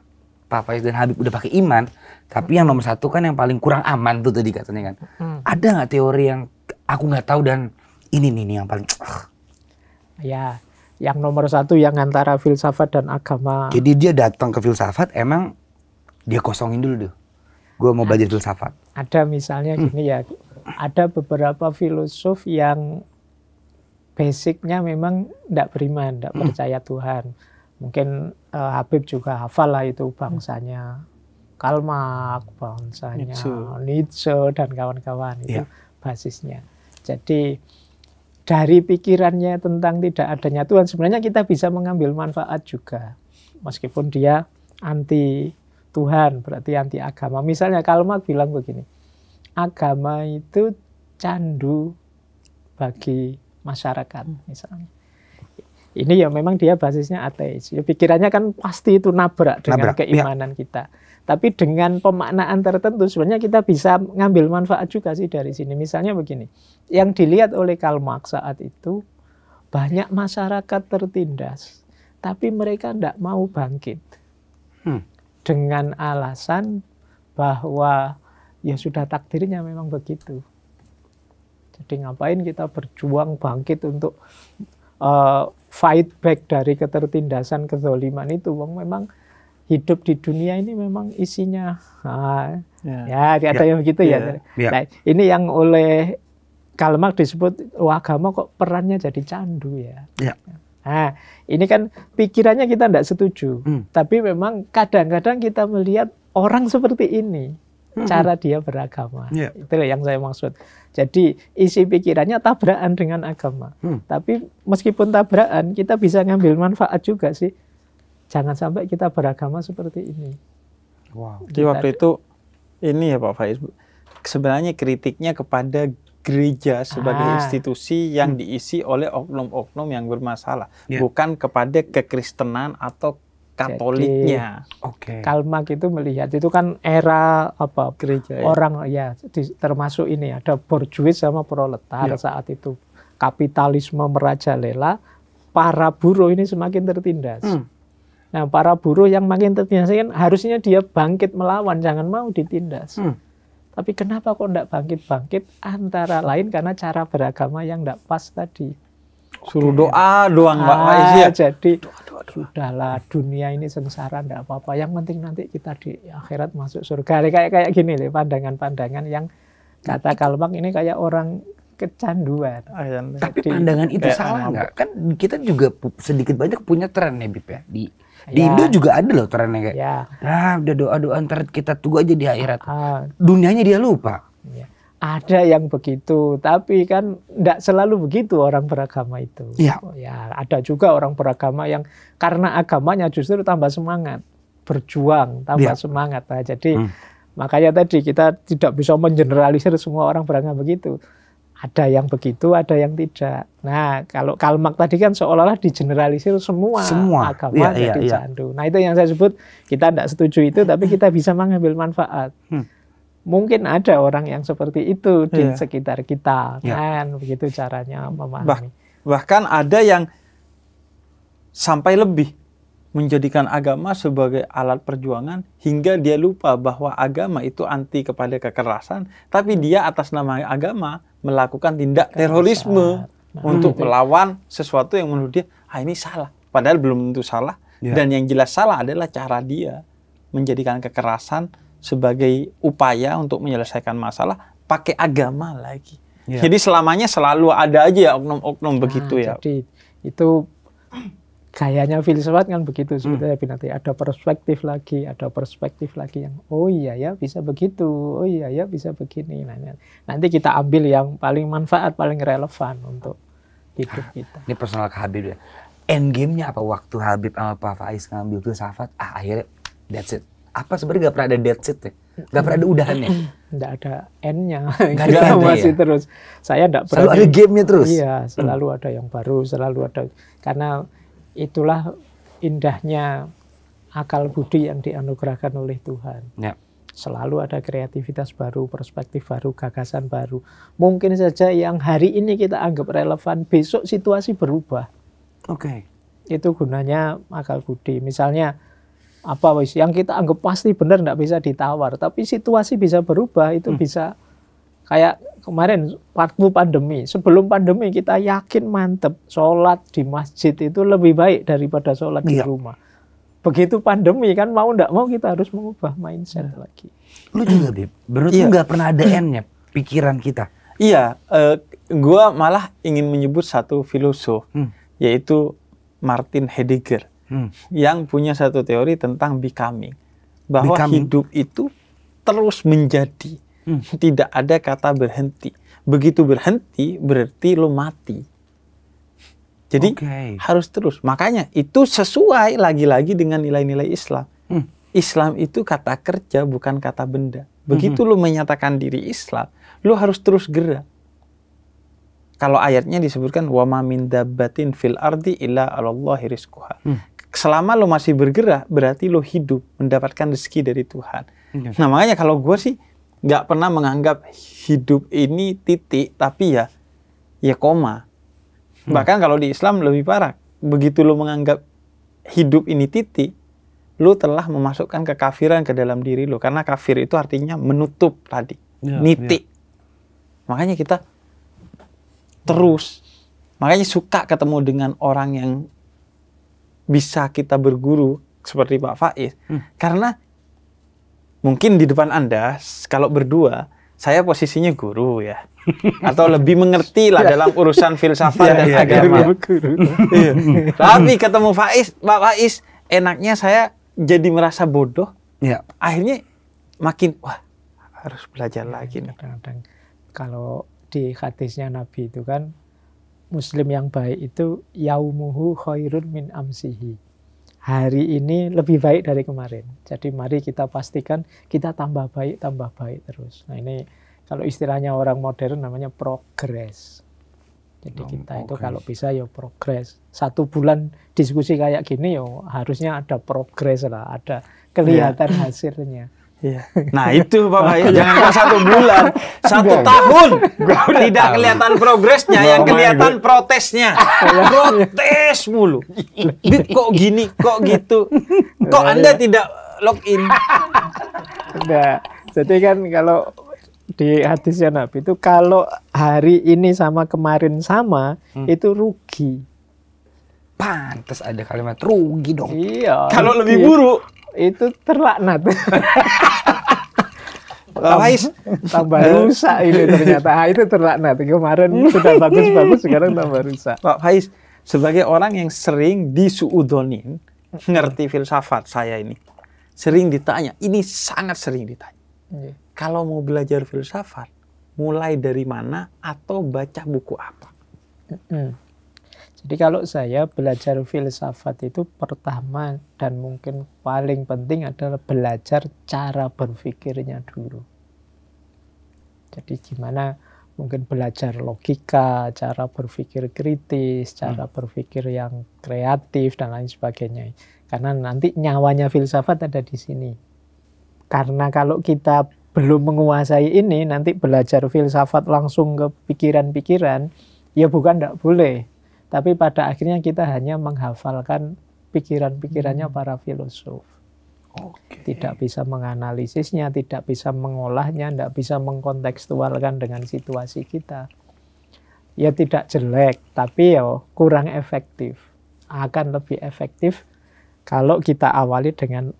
Pak Faiz dan Habib udah pakai iman, tapi yang nomor satu kan yang paling kurang aman tuh tadi katanya kan. Hmm. Ada nggak teori yang aku nggak tahu dan ini nih, yang paling uh. Ya, yang nomor satu yang antara filsafat dan agama. Jadi dia datang ke filsafat emang dia kosongin dulu deh gue mau belajar filsafat. Ada misalnya hmm. gini ya, ada beberapa filosof yang basicnya memang tidak beriman, tidak hmm. percaya Tuhan. Mungkin uh, Habib juga hafal lah itu bangsanya Kalmak bangsanya Nietzsche, Nietzsche dan kawan-kawan itu yeah. basisnya. Jadi dari pikirannya tentang tidak adanya Tuhan sebenarnya kita bisa mengambil manfaat juga meskipun dia anti Tuhan, berarti anti agama. Misalnya kalau bilang begini, agama itu candu bagi masyarakat hmm. misalnya. Ini ya memang dia basisnya ateis. Ya pikirannya kan pasti itu nabrak dengan nabrak, ya. keimanan ya. kita. Tapi dengan pemaknaan tertentu sebenarnya kita bisa ngambil manfaat juga sih dari sini. Misalnya begini, yang dilihat oleh Karl Marx saat itu banyak masyarakat tertindas, tapi mereka tidak mau bangkit. Hmm dengan alasan bahwa ya sudah takdirnya memang begitu. Jadi ngapain kita berjuang bangkit untuk uh, fight back dari ketertindasan kezoliman itu? Wong memang hidup di dunia ini memang isinya Ha, ah, ya, ya ada ya. yang begitu ya. ya. Nah, ya. ini yang oleh Kalemak disebut oh, agama kok perannya jadi candu ya. ya. Nah, ini kan pikirannya kita tidak setuju, hmm. tapi memang kadang-kadang kita melihat orang seperti ini hmm. cara dia beragama. Yeah. Itulah yang saya maksud. Jadi isi pikirannya tabrakan dengan agama. Hmm. Tapi meskipun tabrakan, kita bisa ngambil manfaat juga sih. Jangan sampai kita beragama seperti ini. Wow. Jadi waktu itu ini ya Pak Faiz, sebenarnya kritiknya kepada gereja sebagai ah. institusi yang hmm. diisi oleh oknum-oknum yang bermasalah, yeah. bukan kepada kekristenan atau Katoliknya. Oke. Okay. Kalmak itu melihat itu kan era apa gereja ya. orang ya, di, termasuk ini ada borjuis sama proletar yeah. saat itu kapitalisme merajalela para buruh ini semakin tertindas. Hmm. Nah, para buruh yang makin tertindas kan harusnya dia bangkit melawan, jangan mau ditindas. Hmm. Tapi kenapa kok tidak bangkit-bangkit? Antara lain karena cara beragama yang tidak pas tadi. Suruh doa doang, Pak. Ah, Ya. jadi doa, doa, doa. sudahlah dunia ini sengsara tidak apa-apa. Yang penting nanti kita di akhirat masuk surga. Kayak kayak gini pandangan-pandangan yang kata Kalbang ini kayak orang kecanduan. Ah, iya. Tapi jadi, pandangan itu salah Kan kita juga sedikit banyak punya tren ya, Bip, ya di di ya. Indo juga ada loh trennya kayak. Ya. Nah, udah doa-doa antar kita tunggu aja di akhirat. Uh, Dunianya dia lupa. Ya. Ada yang begitu, tapi kan tidak selalu begitu orang beragama itu. Ya. ya, ada juga orang beragama yang karena agamanya justru tambah semangat berjuang, tambah ya. semangat. Nah, jadi hmm. makanya tadi kita tidak bisa mengeneralisir semua orang beragama begitu ada yang begitu, ada yang tidak. Nah, kalau kalmak tadi kan seolah-olah digeneralisir semua, semua. agama iya, jadi iya. iya. candu. Nah, itu yang saya sebut kita tidak setuju itu, hmm. tapi kita bisa mengambil manfaat. Hmm. Mungkin ada orang yang seperti itu di iya. sekitar kita, ya. kan? Begitu caranya memahami. Bah, bahkan ada yang sampai lebih menjadikan agama sebagai alat perjuangan hingga dia lupa bahwa agama itu anti kepada kekerasan, tapi dia atas nama agama melakukan tindak terorisme nah, untuk gitu. melawan sesuatu yang menurut dia ah ini salah, padahal belum tentu salah ya. dan yang jelas salah adalah cara dia menjadikan kekerasan sebagai upaya untuk menyelesaikan masalah pakai agama lagi. Ya. Jadi selamanya selalu ada aja ya oknum-oknum nah, begitu ya. Jadi itu gayanya filsafat kan begitu hmm. sebetulnya hmm. nanti ada perspektif lagi ada perspektif lagi yang oh iya ya bisa begitu oh iya ya bisa begini nah, nanti kita ambil yang paling manfaat paling relevan untuk hidup ah, kita ini personal ke Habib ya end game-nya apa waktu Habib sama Pak Faiz ngambil filsafat ah akhirnya that's it apa sebenarnya gak pernah ada dead seat ya? Gak pernah ada udahannya? [clears throat] Gak ada end-nya. Gak ada ya? masih terus. Saya gak pernah. Selalu ada game-nya terus? Iya, hmm. selalu ada yang baru, selalu ada. Karena itulah indahnya akal budi yang dianugerahkan oleh Tuhan. Ya. Selalu ada kreativitas baru, perspektif baru, gagasan baru. Mungkin saja yang hari ini kita anggap relevan, besok situasi berubah. Oke. Okay. Itu gunanya akal budi. Misalnya apa wis yang kita anggap pasti benar tidak bisa ditawar, tapi situasi bisa berubah, itu hmm. bisa Kayak kemarin waktu pandemi, sebelum pandemi kita yakin mantep sholat di masjid itu lebih baik daripada sholat iya. di rumah. Begitu pandemi kan mau ndak mau kita harus mengubah mindset ya. lagi. Lu juga, Bib. berarti iya. nggak pernah ada n pikiran kita. Iya, uh, gua malah ingin menyebut satu filosof, hmm. yaitu Martin Heidegger, hmm. yang punya satu teori tentang becoming, bahwa becoming. hidup itu terus menjadi hmm. [laughs] tidak ada kata berhenti begitu berhenti berarti lo mati jadi okay. harus terus makanya itu sesuai lagi-lagi dengan nilai-nilai Islam hmm. Islam itu kata kerja bukan kata benda begitu hmm. lo menyatakan diri Islam lo harus terus gerak kalau ayatnya disebutkan wama min batin fil ardi illa alallahi rizquha. Hmm. Selama lo masih bergerak berarti lo hidup mendapatkan rezeki dari Tuhan. Iya. Nah makanya kalau gue sih nggak pernah menganggap hidup ini titik tapi ya ya koma hmm. bahkan kalau di Islam lebih parah begitu lu menganggap hidup ini titik lu telah memasukkan kekafiran ke dalam diri lu karena kafir itu artinya menutup tadi ya, ya. nitik ya. makanya kita terus makanya suka ketemu dengan orang yang bisa kita berguru seperti Pak Faiz hmm. karena mungkin di depan Anda kalau berdua saya posisinya guru ya [laughs] atau lebih mengerti lah iya. dalam urusan filsafat iya, dan iya, agama. Tapi ketemu Faiz, Pak Faiz, enaknya saya jadi merasa bodoh. Ya. Akhirnya makin wah harus belajar lagi nih. Kadang-kadang kalau di hadisnya Nabi itu kan Muslim yang baik itu yaumuhu khairun min amsihi hari ini lebih baik dari kemarin. Jadi mari kita pastikan kita tambah baik, tambah baik terus. Nah ini kalau istilahnya orang modern namanya progres. Jadi oh, kita okay. itu kalau bisa ya progres. Satu bulan diskusi kayak gini ya harusnya ada progres lah, ada kelihatan yeah. hasilnya. Iya. Nah itu Bapak, jangan kan satu bulan, [laughs] satu tahun tidak kelihatan progresnya, yang kelihatan protesnya, iya. protes mulu. Kok gini, kok gitu, kok iya, Anda iya. tidak login? Nah, Jadi kan kalau di hadisnya Nabi itu kalau hari ini sama kemarin sama hmm. itu rugi. Pantas ada kalimat rugi dong. Iya. Kalau lebih buruk itu terlaknat. Lais [laughs] tambah eh. rusak ini ternyata. Ah, itu terlaknat. Kemarin [laughs] sudah bagus-bagus, sekarang tambah rusak. Pak Faiz, sebagai orang yang sering disuudonin, hmm. ngerti filsafat saya ini, sering ditanya, ini sangat sering ditanya. Iya. Kalau mau belajar filsafat, mulai dari mana atau baca buku apa? Mm jadi kalau saya belajar filsafat itu pertama dan mungkin paling penting adalah belajar cara berpikirnya dulu. Jadi gimana mungkin belajar logika, cara berpikir kritis, cara hmm. berpikir yang kreatif dan lain sebagainya. Karena nanti nyawanya filsafat ada di sini. Karena kalau kita belum menguasai ini, nanti belajar filsafat langsung ke pikiran-pikiran, ya bukan tidak boleh. Tapi pada akhirnya kita hanya menghafalkan pikiran-pikirannya hmm. para filosof. Okay. Tidak bisa menganalisisnya, tidak bisa mengolahnya, tidak bisa mengkontekstualkan dengan situasi kita. Ya tidak jelek, tapi ya kurang efektif. Akan lebih efektif kalau kita awali dengan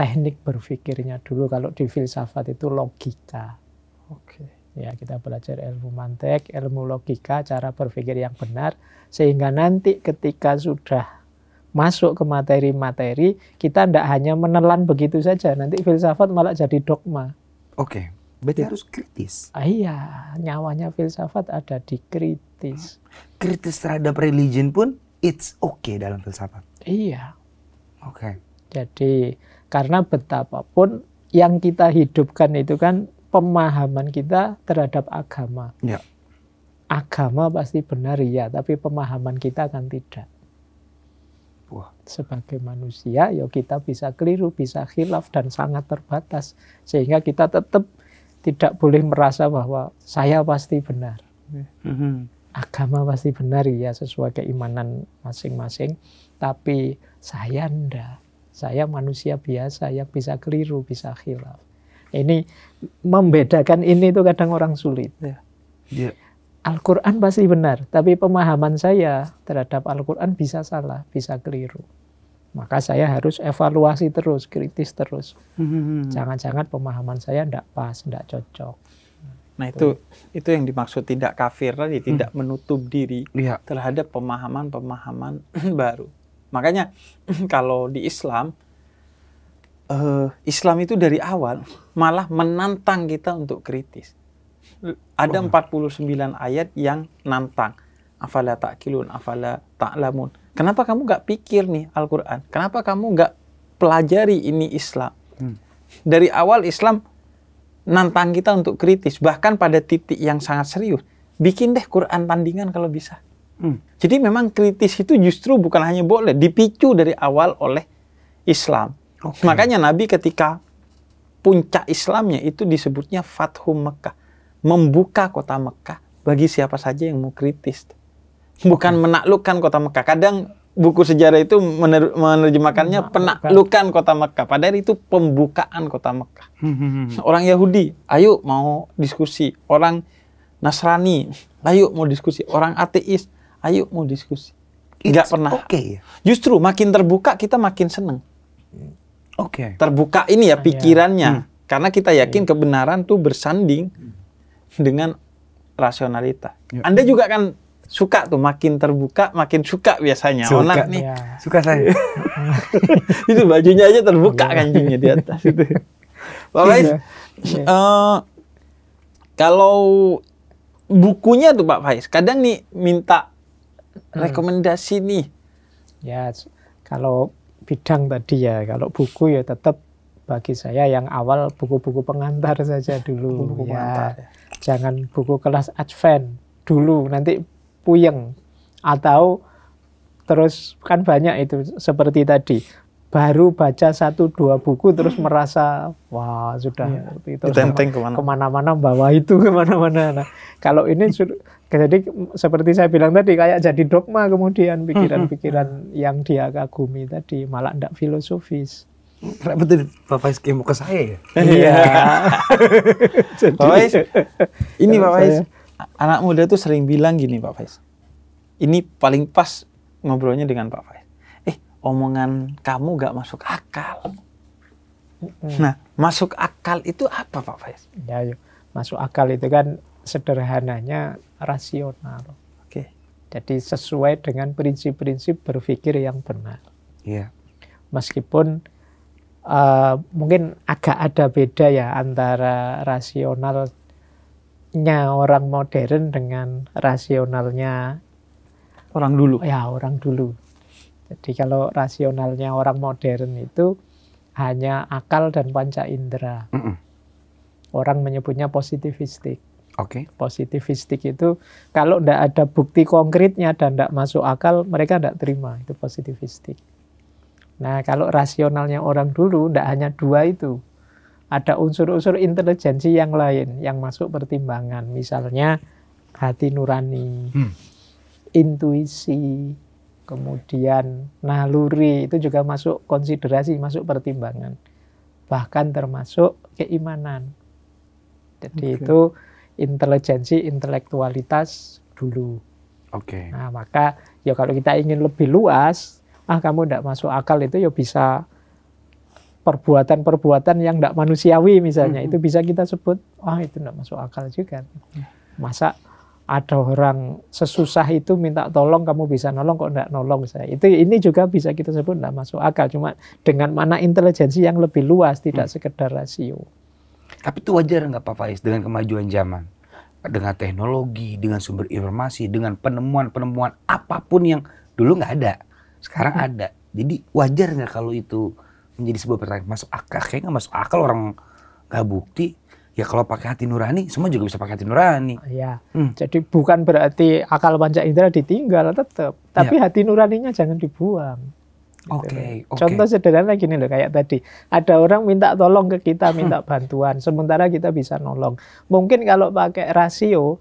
teknik berpikirnya dulu. Kalau di filsafat itu logika. Oke. Okay ya kita belajar ilmu mantek, ilmu logika, cara berpikir yang benar sehingga nanti ketika sudah masuk ke materi-materi kita tidak hanya menelan begitu saja nanti filsafat malah jadi dogma. Oke, berarti ya. harus kritis. Ah, iya, nyawanya filsafat ada di kritis. Kritis terhadap religion pun it's okay dalam filsafat. Iya. Oke. Okay. Jadi karena betapapun yang kita hidupkan itu kan pemahaman kita terhadap agama. Ya. Agama pasti benar ya, tapi pemahaman kita kan tidak. Wah. Sebagai manusia, ya kita bisa keliru, bisa khilaf dan sangat terbatas sehingga kita tetap tidak boleh merasa bahwa saya pasti benar. Mm-hmm. Agama pasti benar ya sesuai keimanan masing-masing, tapi saya ndak. Saya manusia biasa yang bisa keliru, bisa khilaf. Ini membedakan ini itu kadang orang sulit. Ya. Yeah. Al-Quran pasti benar, tapi pemahaman saya terhadap Al-Quran bisa salah, bisa keliru. Maka saya harus evaluasi terus, kritis terus. jangan hmm. Jangan-jangan pemahaman saya tidak pas, tidak cocok. Nah itu itu, itu yang dimaksud tidak kafir tadi, hmm. tidak hmm. menutup diri ya. terhadap pemahaman-pemahaman [clears throat] baru. Makanya [clears throat] kalau di Islam Eh, Islam itu dari awal malah menantang kita untuk kritis. Ada 49 ayat yang nantang. Afala ta'kilun, afala ta'lamun. Kenapa kamu gak pikir nih Al-Quran? Kenapa kamu gak pelajari ini Islam? Hmm. Dari awal Islam nantang kita untuk kritis. Bahkan pada titik yang sangat serius. Bikin deh Quran tandingan kalau bisa. Hmm. Jadi memang kritis itu justru bukan hanya boleh. Dipicu dari awal oleh Islam. Okay. Makanya Nabi ketika puncak Islamnya itu disebutnya Fathu Mekah. Membuka kota Mekah bagi siapa saja yang mau kritis. Bukan okay. menaklukkan kota Mekah. Kadang buku sejarah itu mener menerjemahkannya penaklukan kota Mekah. Padahal itu pembukaan kota Mekah. Hmm, hmm, hmm. Orang Yahudi, ayo mau diskusi. Orang Nasrani, ayo mau diskusi. Orang ateis, ayo mau diskusi. Gak pernah. Okay. Justru makin terbuka kita makin seneng okay. terbuka ini ya ah, iya. pikirannya hmm. karena kita yakin iya. kebenaran tuh bersanding hmm. dengan rasionalitas. Yuk. Iya. Anda juga kan suka tuh makin terbuka makin suka biasanya suka. onak nih ya. suka saya [laughs] itu bajunya aja terbuka kancingnya di atas itu [laughs] Pak Faiz ya. uh, kalau bukunya tuh Pak Faiz kadang nih minta hmm. rekomendasi nih ya kalau bidang tadi ya. Kalau buku ya tetap bagi saya yang awal buku-buku pengantar saja dulu buku -buku ya. Pengantar, ya. Jangan buku kelas advent dulu nanti puyeng atau terus kan banyak itu seperti tadi baru baca satu dua buku terus hmm. merasa wah sudah ya, itu ditenteng kemana kemana-mana bawa itu [laughs] kemana-mana nah, kalau ini jadi seperti saya bilang tadi kayak jadi dogma kemudian hmm, pikiran-pikiran hmm, yang dia kagumi tadi malah tidak filosofis betul Bapak Iski ke saya ya iya Bapak [laughs] ini Bapak Is, anak muda tuh sering bilang gini Pak Faiz ini paling pas ngobrolnya dengan Pak Faiz omongan kamu gak masuk akal. Hmm. Nah, masuk akal itu apa Pak Faiz? Ya, yuk. Ya. masuk akal itu kan sederhananya rasional. Oke. Okay. Jadi sesuai dengan prinsip-prinsip berpikir yang benar. Iya. Yeah. Meskipun uh, mungkin agak ada beda ya antara rasionalnya orang modern dengan rasionalnya orang dulu. Ya, orang dulu. Jadi kalau rasionalnya orang modern itu hanya akal dan panca indera. Mm -mm. Orang menyebutnya positivistik. Oke. Okay. Positivistik itu kalau tidak ada bukti konkretnya dan tidak masuk akal, mereka tidak terima. Itu positivistik. Nah, kalau rasionalnya orang dulu tidak hanya dua itu. Ada unsur-unsur intelijensi yang lain yang masuk pertimbangan. Misalnya hati nurani, hmm. intuisi, kemudian naluri itu juga masuk konsiderasi, masuk pertimbangan, bahkan termasuk keimanan. Jadi okay. itu intelijensi, intelektualitas dulu. Oke. Okay. Nah maka ya kalau kita ingin lebih luas, ah kamu tidak masuk akal itu ya bisa perbuatan-perbuatan yang tidak manusiawi misalnya mm -hmm. itu bisa kita sebut, wah oh, itu tidak masuk akal juga. Masa ada orang sesusah itu minta tolong kamu bisa nolong kok enggak nolong saya itu ini juga bisa kita sebut enggak masuk akal cuma dengan mana intelijensi yang lebih luas tidak hmm. sekedar rasio tapi itu wajar nggak Pak Faiz dengan kemajuan zaman dengan teknologi dengan sumber informasi dengan penemuan-penemuan apapun yang dulu nggak ada sekarang hmm. ada jadi wajar nggak kalau itu menjadi sebuah pertanyaan masuk akal kayaknya nggak masuk akal orang nggak bukti ya kalau pakai hati nurani semua juga bisa pakai hati nurani. Iya. Hmm. Jadi bukan berarti akal panca indera ditinggal tetap, tapi ya. hati nuraninya jangan dibuang. Gitu. Oke. Okay, okay. Contoh sederhana gini loh kayak tadi, ada orang minta tolong ke kita, minta hmm. bantuan, sementara kita bisa nolong. Mungkin kalau pakai rasio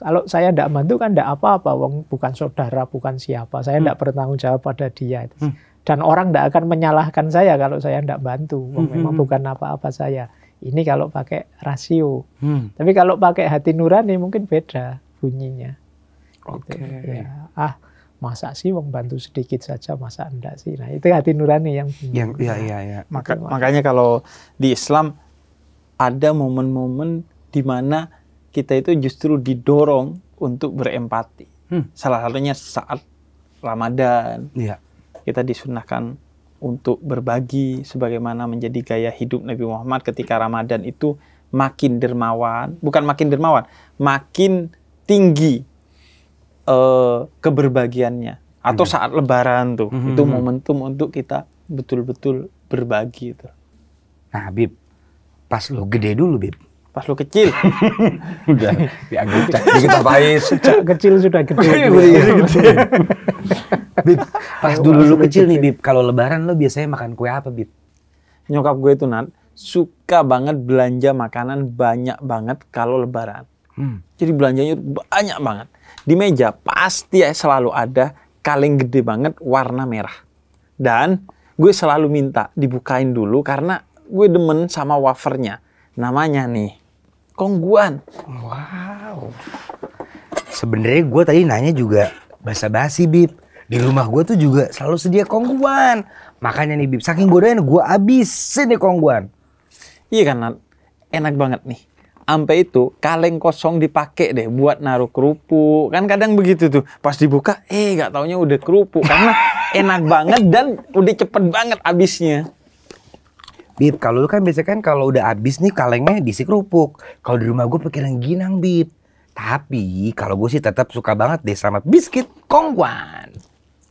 kalau saya tidak bantu kan tidak apa-apa, wong bukan saudara, bukan siapa. Saya tidak hmm. bertanggung jawab pada dia. Hmm. Dan orang tidak akan menyalahkan saya kalau saya tidak bantu. Wong hmm. hmm memang hmm. bukan apa-apa saya. Ini kalau pakai rasio. Hmm. Tapi kalau pakai hati nurani mungkin beda bunyinya. Gitu. Oke. Okay. Ya. Ah, masa sih bantu sedikit saja masa enggak sih? Nah, itu hati nurani yang yang iya iya iya. Maka, makanya kalau di Islam ada momen-momen di mana kita itu justru didorong untuk berempati. Hmm. Salah satunya saat Ramadan. Iya. Kita disunahkan untuk berbagi sebagaimana menjadi gaya hidup Nabi Muhammad ketika Ramadan itu makin dermawan, bukan makin dermawan, makin tinggi uh, keberbagiannya. Atau hmm. saat Lebaran tuh, hmm. itu hmm, hmm. momentum untuk kita betul-betul berbagi itu. Nah, Bib, pas lo gede dulu, Bib, pas lu kecil [laughs] udah ya dianggap pahis sejak kecil sudah gede [laughs] iya, iya. [laughs] Bib, pas oh, dulu lu kecil nih Bib, kalau lebaran lu biasanya makan kue apa Bib? Nyokap gue itu Nat, suka banget belanja makanan banyak banget kalau lebaran. Hmm. Jadi belanjanya banyak banget. Di meja pasti ya selalu ada kaleng gede banget warna merah. Dan gue selalu minta dibukain dulu karena gue demen sama wafernya. Namanya nih Kongguan. Wow. Sebenarnya gue tadi nanya juga bahasa basi Bib. Di rumah gue tuh juga selalu sedia kongguan. Makanya nih Bib, saking godain gue abisin nih kongguan. Iya kan, enak banget nih. Sampai itu kaleng kosong dipakai deh buat naruh kerupuk. Kan kadang begitu tuh. Pas dibuka, eh gak taunya udah kerupuk. Karena [laughs] enak banget dan udah cepet banget abisnya. Bib, kalau lu kan biasanya kan kalau udah habis nih kalengnya diisi kerupuk. Kalau di rumah gue pikiran yang ginang, Bib. Tapi kalau gue sih tetap suka banget deh sama biskuit kongguan.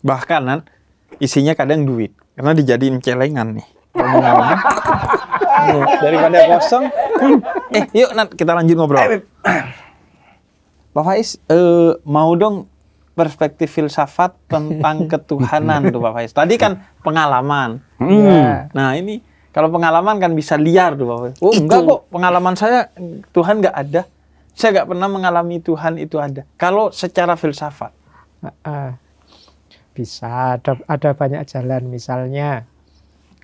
Bahkan, kan isinya kadang duit. Karena dijadiin celengan nih. [laughs] Daripada kosong. Hmm. Eh, yuk Nat, kita lanjut ngobrol. Pak Faiz, uh, mau dong perspektif filsafat tentang [laughs] ketuhanan tuh Pak Faiz. Tadi kan pengalaman. Hmm. Nah, ini kalau pengalaman kan bisa liar tuh Bapak. Oh enggak kok, pengalaman saya Tuhan enggak ada. Saya enggak pernah mengalami Tuhan itu ada. Kalau secara filsafat. bisa, ada, ada banyak jalan. Misalnya,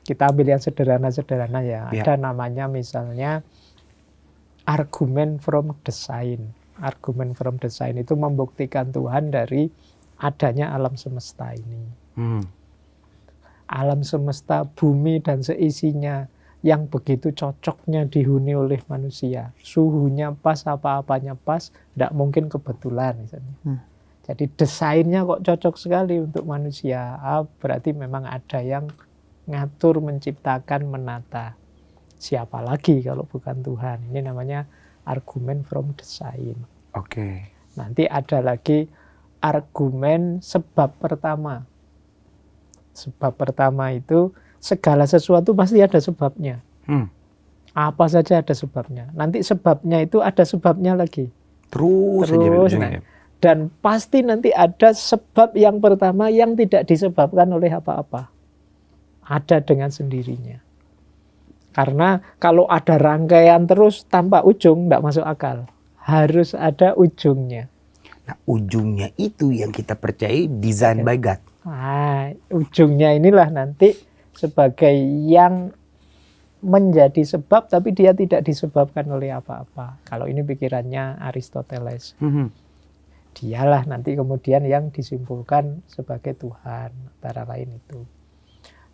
kita ambil yang sederhana-sederhana ya. ya. Ada namanya misalnya argumen from design. Argumen from design itu membuktikan Tuhan dari adanya alam semesta ini. Hmm alam semesta, bumi dan seisinya yang begitu cocoknya dihuni oleh manusia. Suhunya pas, apa-apanya pas, tidak mungkin kebetulan misalnya. Hmm. Jadi desainnya kok cocok sekali untuk manusia. Ah, berarti memang ada yang ngatur, menciptakan, menata. Siapa lagi kalau bukan Tuhan? Ini namanya argumen from design. Oke. Okay. Nanti ada lagi argumen sebab pertama Sebab pertama itu segala sesuatu pasti ada sebabnya. Hmm. Apa saja ada sebabnya. Nanti sebabnya itu ada sebabnya lagi. Terus, Terus aja, nah. ya. dan pasti nanti ada sebab yang pertama yang tidak disebabkan oleh apa-apa. Ada dengan sendirinya. Karena kalau ada rangkaian terus tanpa ujung tidak masuk akal. Harus ada ujungnya. Nah, ujungnya itu yang kita percaya desain okay. by God. Nah, ujungnya inilah nanti sebagai yang menjadi sebab tapi dia tidak disebabkan oleh apa-apa. Kalau ini pikirannya Aristoteles. Mm -hmm. Dialah nanti kemudian yang disimpulkan sebagai Tuhan, antara lain itu.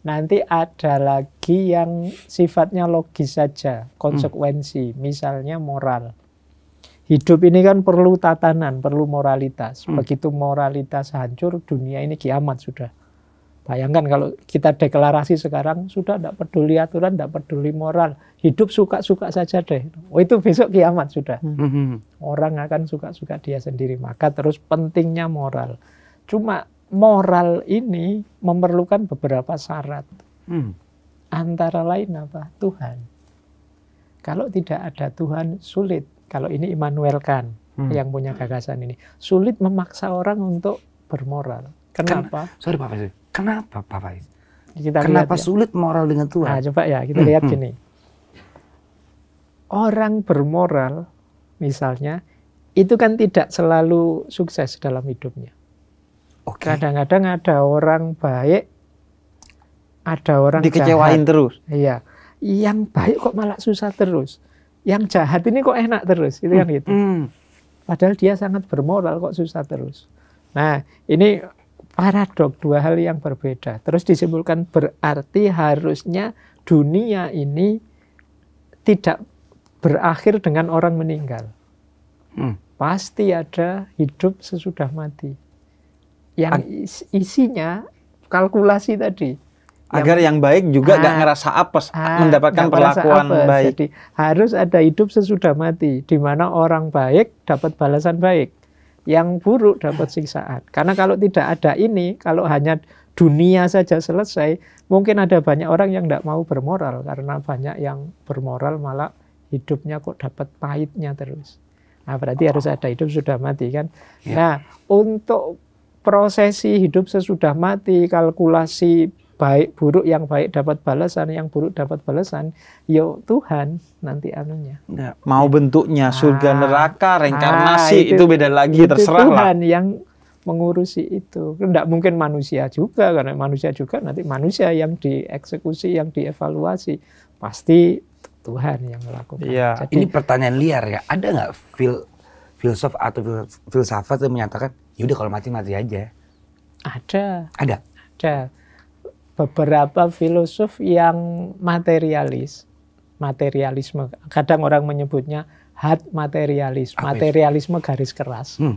Nanti ada lagi yang sifatnya logis saja, konsekuensi, mm. misalnya moral. Hidup ini kan perlu tatanan, perlu moralitas. Hmm. Begitu moralitas hancur, dunia ini kiamat sudah. Bayangkan kalau kita deklarasi sekarang, sudah tidak peduli aturan, tidak peduli moral. Hidup suka-suka saja deh. Oh itu besok kiamat sudah. Hmm. Hmm, hmm, hmm. Orang akan suka-suka dia sendiri. Maka terus pentingnya moral. Cuma moral ini memerlukan beberapa syarat. Hmm. Antara lain apa? Tuhan. Kalau tidak ada Tuhan, sulit kalau ini Immanuel Kant hmm. yang punya gagasan ini, sulit memaksa orang untuk bermoral. Kenapa? Ken, sorry Pak kenapa Pak Faiz? Kita kenapa lihat, ya. sulit moral dengan Tuhan? Nah, coba ya kita hmm. lihat hmm. gini. Orang bermoral, misalnya, itu kan tidak selalu sukses dalam hidupnya. kadang Kadang-kadang ada orang baik, ada orang dikecewain jahat. terus. Iya, yang baik kok malah susah terus yang jahat ini kok enak terus, itu kan gitu. Hmm, hmm. Padahal dia sangat bermoral kok susah terus. Nah, ini paradok dua hal yang berbeda. Terus disimpulkan berarti harusnya dunia ini tidak berakhir dengan orang meninggal. Hmm. Pasti ada hidup sesudah mati. Yang isinya kalkulasi tadi agar yang, baik juga nggak ah. ngerasa apes ah, mendapatkan perlakuan apes. baik. Jadi harus ada hidup sesudah mati di mana orang baik dapat balasan baik, yang buruk dapat ah. siksaan. Karena kalau tidak ada ini, kalau hanya dunia saja selesai, mungkin ada banyak orang yang tidak mau bermoral karena banyak yang bermoral malah hidupnya kok dapat pahitnya terus. Nah, berarti oh. harus ada hidup sudah mati kan. Yeah. Nah, untuk prosesi hidup sesudah mati, kalkulasi baik buruk yang baik dapat balasan, yang buruk dapat balasan, yo Tuhan nanti anunya. ya, mau bentuknya surga ah, neraka, reinkarnasi ah, itu, itu beda lagi itu terserah Tuhan lah. yang mengurusi itu. Tidak mungkin manusia juga karena manusia juga nanti manusia yang dieksekusi, yang dievaluasi pasti Tuhan yang melakukan. Ya. Jadi, ini pertanyaan liar ya. Ada nggak fil filsuf atau filsafat yang menyatakan, yaudah kalau mati mati aja? Ada. Ada. Ada beberapa filosof yang materialis, materialisme. Kadang orang menyebutnya hard materialis, materialisme garis keras. Hmm.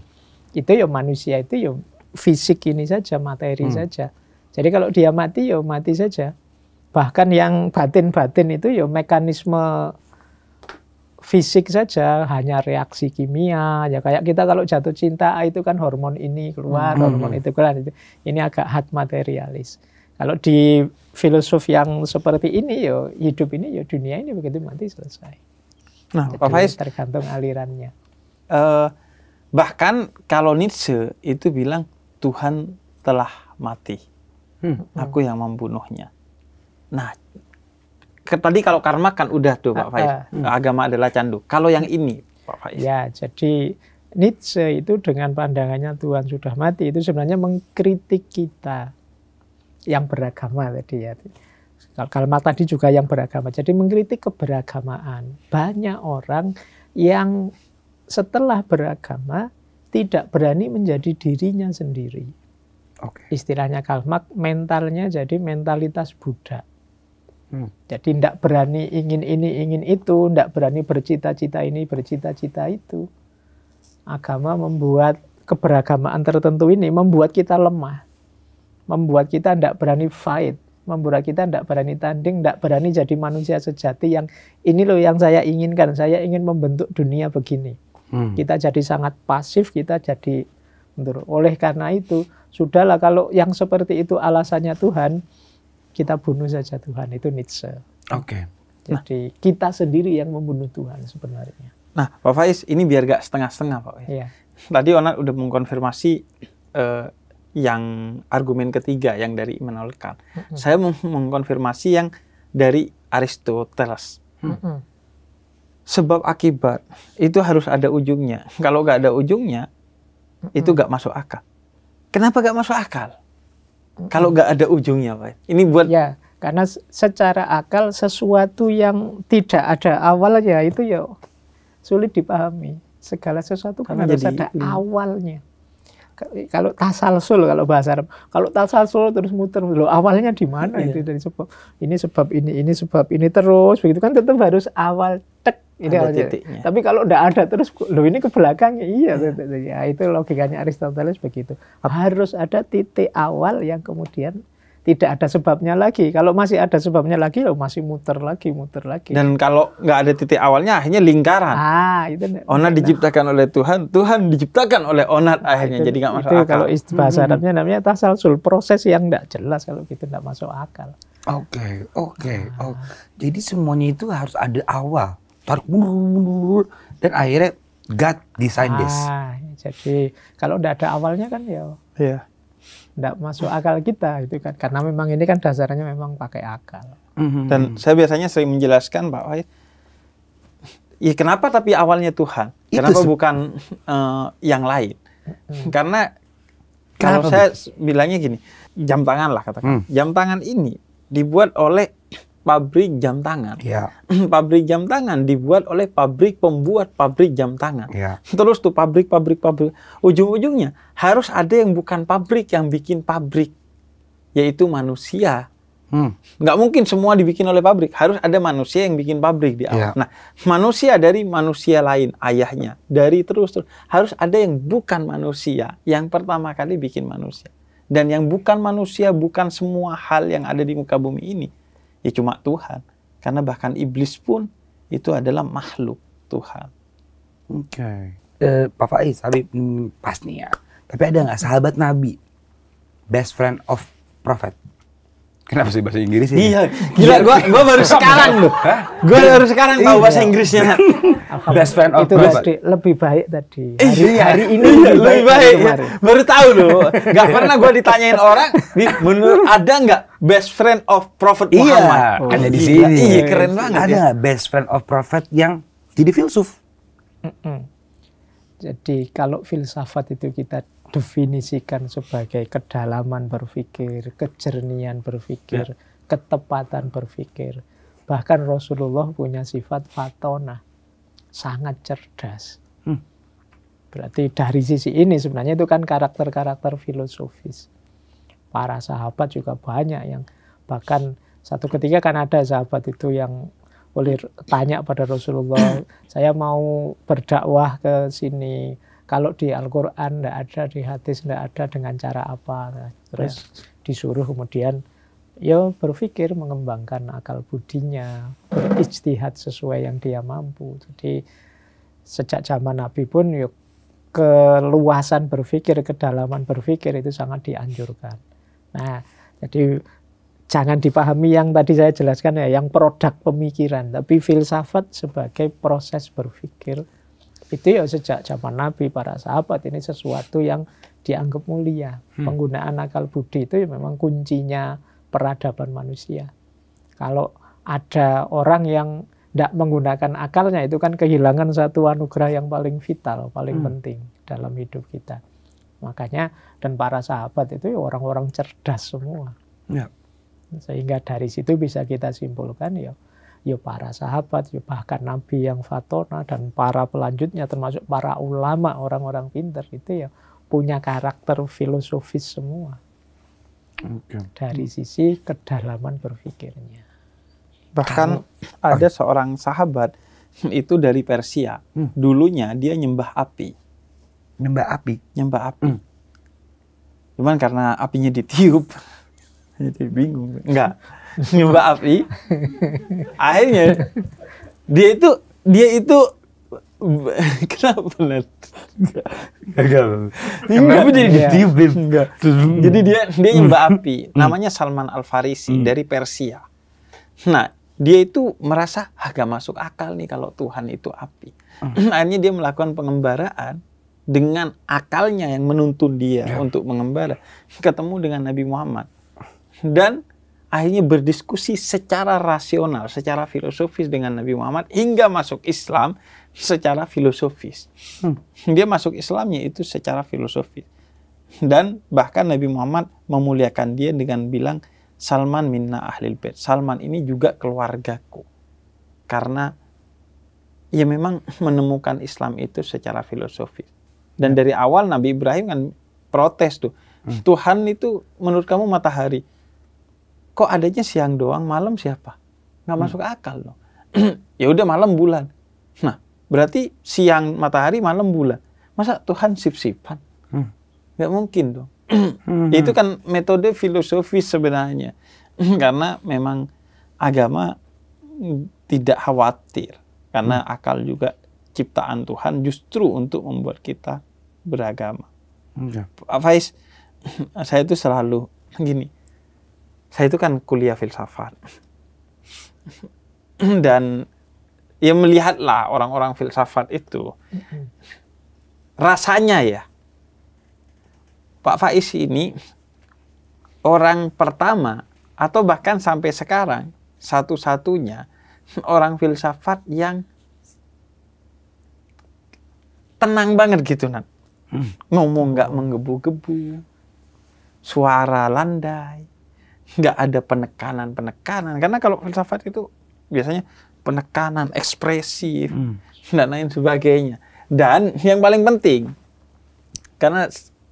Itu ya manusia itu ya fisik ini saja, materi hmm. saja. Jadi kalau dia mati ya mati saja. Bahkan yang batin-batin itu ya mekanisme fisik saja hanya reaksi kimia ya kayak kita kalau jatuh cinta ah, itu kan hormon ini keluar hmm. hormon hmm. itu keluar ini agak hard materialis kalau di filosof yang seperti ini yo hidup ini yo dunia ini begitu mati selesai. Nah, Jadi Pak Faiz tergantung alirannya. Uh, bahkan kalau Nietzsche itu bilang Tuhan telah mati. Hmm. hmm. Aku yang membunuhnya. Nah, tadi kalau karma kan udah tuh Pak ah, Faiz. Uh, uh, Agama adalah candu. Kalau yang ini Pak Faiz. Ya, jadi Nietzsche itu dengan pandangannya Tuhan sudah mati itu sebenarnya mengkritik kita yang beragama tadi ya. Kalimat tadi juga yang beragama. Jadi mengkritik keberagamaan. Banyak orang yang setelah beragama tidak berani menjadi dirinya sendiri. Okay. Istilahnya kalmak mentalnya jadi mentalitas Buddha. Hmm. Jadi tidak berani ingin ini, ingin itu, tidak berani bercita-cita ini, bercita-cita itu. Agama membuat keberagamaan tertentu ini membuat kita lemah membuat kita tidak berani fight, membuat kita tidak berani tanding, tidak berani jadi manusia sejati yang ini loh yang saya inginkan, saya ingin membentuk dunia begini. Hmm. Kita jadi sangat pasif, kita jadi mundur. Oleh karena itu, sudahlah kalau yang seperti itu alasannya Tuhan, kita bunuh saja Tuhan. Itu Nietzsche. Oke. Okay. Jadi kita sendiri yang membunuh Tuhan sebenarnya. Nah, Pak Faiz, ini biar gak setengah-setengah, Pak Iya. Tadi Onan udah mengkonfirmasi uh, yang argumen ketiga yang dari Immanuel Kant. Mm -hmm. Saya meng mengkonfirmasi yang dari Aristoteles. Mm -hmm. Sebab akibat itu harus ada ujungnya. Kalau nggak ada ujungnya, mm -hmm. itu nggak masuk akal. Kenapa nggak masuk akal? Mm -hmm. Kalau nggak ada ujungnya, Pak. Ini buat ya karena secara akal sesuatu yang tidak ada awalnya itu ya sulit dipahami. Segala sesuatu kan harus ada ini. awalnya kalau tasalsul kalau bahasa Arab kalau tasalsul terus muter lo awalnya di mana iya. itu dari sebab ini sebab ini ini sebab ini terus begitu kan tetap harus awal tek ini ada titiknya. tapi kalau tidak ada terus lo ini ke belakang iya, iya. ya, itu logikanya Aristoteles begitu harus ada titik awal yang kemudian tidak ada sebabnya lagi. Kalau masih ada sebabnya lagi, lo ya masih muter lagi, muter lagi. Dan kalau nggak ada titik awalnya, akhirnya lingkaran. Ah, itu. Onat nah. diciptakan oleh Tuhan, Tuhan diciptakan oleh onat nah, akhirnya. Itu, Jadi nggak masuk itu akal. Kalau bahasa hmm. Arabnya namanya tasalsul, proses yang nggak jelas kalau gitu nggak masuk akal. Oke, okay, oke, okay, Jadi semuanya itu harus ada awal. Tarik mundur, dan akhirnya God design ah, this. Jadi kalau nggak ada awalnya kan ya. Yeah tidak masuk akal kita gitu kan karena memang ini kan dasarnya memang pakai akal mm-hmm. dan saya biasanya sering menjelaskan Pak Wahid ya kenapa tapi awalnya Tuhan kenapa Itu bukan uh, yang lain hmm. karena kenapa kalau saya bilangnya gini jam tangan lah katakan hmm. jam tangan ini dibuat oleh pabrik jam tangan. Ya. [laughs] pabrik jam tangan dibuat oleh pabrik pembuat pabrik jam tangan. Ya. Terus tuh pabrik pabrik pabrik ujung-ujungnya harus ada yang bukan pabrik yang bikin pabrik yaitu manusia. Hmm. Nggak mungkin semua dibikin oleh pabrik. Harus ada manusia yang bikin pabrik di awal. Yeah. Nah, manusia dari manusia lain, ayahnya, dari terus terus harus ada yang bukan manusia yang pertama kali bikin manusia. Dan yang bukan manusia bukan semua hal yang ada di muka bumi ini ya cuma Tuhan. Karena bahkan iblis pun itu adalah makhluk Tuhan. Oke. Okay. Uh, eh, Pak Faiz, Habib hmm, pas nih ya. Tapi ada nggak sahabat Nabi, best friend of prophet? Kenapa sih bahasa Inggris sih? Iya, gila gua gua baru sekarang loh. Gua baru sekarang tahu bahasa iya. Inggrisnya. best friend of itu best lebih baik tadi. Iya, hari, iya, hari ini iya, lebih, lebih baik. ya. Baru tahu loh. Gak pernah gua ditanyain orang, menurut ada nggak best friend of prophet iya, Muhammad? oh, ada di sini. Iya, keren banget. Ada ya. best friend of prophet yang jadi filsuf. Mm -mm. Jadi kalau filsafat itu kita definisikan sebagai kedalaman berpikir, kejernian berpikir, ya. ketepatan berpikir. Bahkan Rasulullah punya sifat fatona, sangat cerdas. Hmm. Berarti dari sisi ini sebenarnya itu kan karakter-karakter filosofis. Para sahabat juga banyak yang bahkan satu ketika kan ada sahabat itu yang ulir tanya pada Rasulullah, [coughs] saya mau berdakwah ke sini, kalau di Al-Quran tidak ada, di hadis tidak ada, dengan cara apa. Nah, terus yeah. disuruh kemudian ya berpikir mengembangkan akal budinya, ijtihad sesuai yang dia mampu. Jadi sejak zaman Nabi pun yuk ya keluasan berpikir, kedalaman berpikir itu sangat dianjurkan. Nah, jadi jangan dipahami yang tadi saya jelaskan ya, yang produk pemikiran, tapi filsafat sebagai proses berpikir itu ya sejak zaman Nabi para sahabat ini sesuatu yang dianggap mulia. Hmm. Penggunaan akal budi itu ya memang kuncinya peradaban manusia. Kalau ada orang yang tidak menggunakan akalnya itu kan kehilangan satu anugerah yang paling vital, paling hmm. penting dalam hidup kita. Makanya dan para sahabat itu ya orang-orang cerdas semua. Ya. Sehingga dari situ bisa kita simpulkan ya ya para sahabat, ya bahkan Nabi yang Fatona dan para pelanjutnya termasuk para ulama, orang-orang pinter itu ya punya karakter filosofis semua. Okay. Dari sisi kedalaman berpikirnya. Bahkan ada seorang sahabat [laughs] itu dari Persia. Hmm. Dulunya dia nyembah api. Nyembah api? Nyembah api. Hmm. Cuman karena apinya ditiup, [laughs] jadi bingung. Enggak. [laughs] nyoba api akhirnya dia itu dia itu [laughs] kenapa net gagal kenapa jadi ditiupin jadi dia [laughs] dia nyoba api namanya Salman Al Farisi hmm. dari Persia nah dia itu merasa agak ah, masuk akal nih kalau Tuhan itu api hmm. [clears throat] akhirnya dia melakukan pengembaraan dengan akalnya yang menuntun dia ya. untuk mengembara ketemu dengan Nabi Muhammad dan akhirnya berdiskusi secara rasional, secara filosofis dengan Nabi Muhammad hingga masuk Islam secara filosofis. Hmm. Dia masuk Islamnya itu secara filosofis. Dan bahkan Nabi Muhammad memuliakan dia dengan bilang Salman minna ahlil bed. Salman ini juga keluargaku. Karena ia ya memang menemukan Islam itu secara filosofis. Dan ya. dari awal Nabi Ibrahim kan protes tuh. Hmm. Tuhan itu menurut kamu matahari kok adanya siang doang, malam siapa? Nggak hmm. masuk akal loh. [clears throat] ya udah malam bulan. Nah, berarti siang matahari, malam bulan. Masa Tuhan sip-sipan? Hmm. Nggak mungkin dong. ya [clears throat] itu kan metode filosofis sebenarnya. [clears throat] Karena memang agama tidak khawatir. Karena hmm. akal juga ciptaan Tuhan justru untuk membuat kita beragama. Hmm. Faiz, saya itu selalu gini, saya itu kan kuliah filsafat [clears throat] dan ya melihatlah orang-orang filsafat itu rasanya ya Pak Faiz ini orang pertama atau bahkan sampai sekarang satu-satunya [clears throat] orang filsafat yang tenang banget gitu nan hmm. ngomong nggak menggebu-gebu suara landai nggak ada penekanan-penekanan. Karena kalau filsafat itu biasanya penekanan ekspresif hmm. dan lain sebagainya. Dan yang paling penting, karena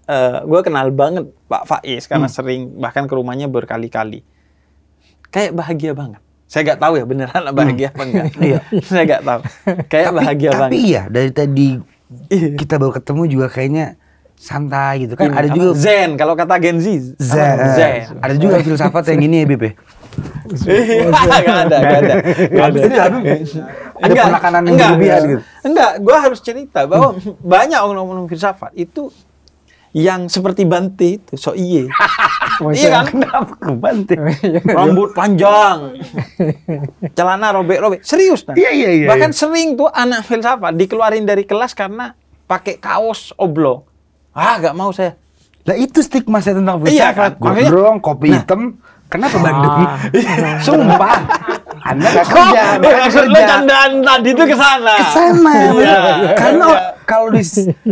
uh, eh, gue kenal banget Pak Faiz karena hmm. sering bahkan ke rumahnya berkali-kali. Kayak bahagia banget. Saya nggak tahu ya beneran hmm. bahagia hmm. apa enggak. [laughs] iya. [laughs] Saya nggak tahu. Kayak tapi, bahagia tapi banget. Tapi iya dari tadi iya. kita baru ketemu juga kayaknya santai gitu kan ini, iya, ada juga zen kalau kata Gen Z zen, eh, zen. ada juga filsafat yang gini ya Bp. ya iya, Gak ada, gak ada. Gak ada. ada penekanan yang berlebihan gitu. Enggak, gue harus cerita bahwa banyak orang-orang filsafat itu yang seperti Bante itu, so iye. [laughs] iya kan? Kenapa ke Bante? Oh, iya. Rambut panjang, celana robek-robek. Serius, nah. Iya, iya, iya. Bahkan sering tuh anak filsafat dikeluarin dari kelas karena pakai kaos oblong Ah, gak mau saya. Lah itu stigma saya tentang filsafat Iya, kan? Gondrong, kopi nah, hitam. Kenapa Bandung? Ah. [laughs] Sumpah. Anda gak kerja, oh, eh, gak kerja. Lo candaan tadi itu kesana. Kesana, [laughs] iya. Karena iya. kalau di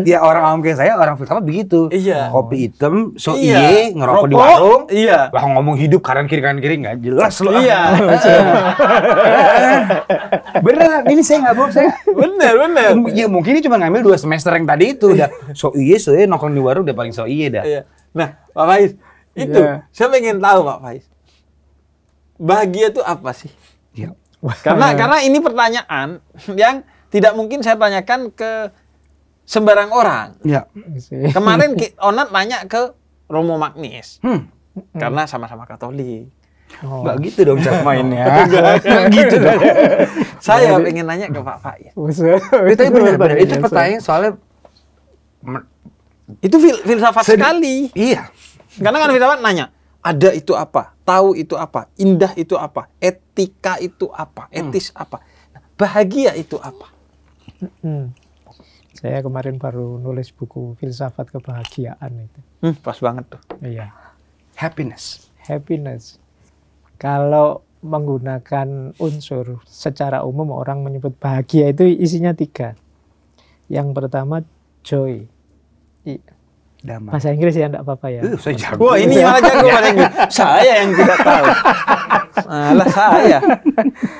ya orang awam kayak saya, orang filsafat begitu. Iya. Kopi hitam, so iya, iye, ngerokok Rokok, di warung. Iya. Lah ngomong hidup kanan kiri kanan kiri nggak jelas loh. Iya. [laughs] bener, ini saya nggak bohong saya. Bener bener. Ya mungkin ini cuma ngambil dua semester yang tadi itu udah so iye so iye nongkrong di warung udah paling so iye dah. Iya. Nah, Pak Faiz, itu iya. saya pengen tahu Pak Faiz. Bahagia itu apa sih? Karena iya. karena ini pertanyaan yang tidak mungkin saya tanyakan ke sembarang orang. Ya. Kemarin [laughs] Onat tanya ke Romo Magnis. Hmm. Karena sama-sama Katolik. Oh. Gak gitu dong cara mainnya. [laughs] Gak, [laughs] gitu, gitu dong. saya gitu. ingin nanya ke Pak Faiz. itu benar-benar itu pertanyaan soalnya itu filsafat sekali. Iya. Karena kan filsafat nanya, ada itu apa? Tahu itu apa? Indah itu apa? Etika itu apa? Hmm. Etis hmm. apa? Nah, bahagia itu apa? Hmm. Saya kemarin baru nulis buku filsafat kebahagiaan itu. Hmm, pas banget tuh. Iya. Happiness. Happiness. Kalau menggunakan unsur secara umum orang menyebut bahagia itu isinya tiga. Yang pertama joy. I Damai. Bahasa Inggris ya enggak apa-apa ya. Uh, saya jago. Wah, ini malah jago bahasa Inggris. Saya yang tidak tahu. Malah saya.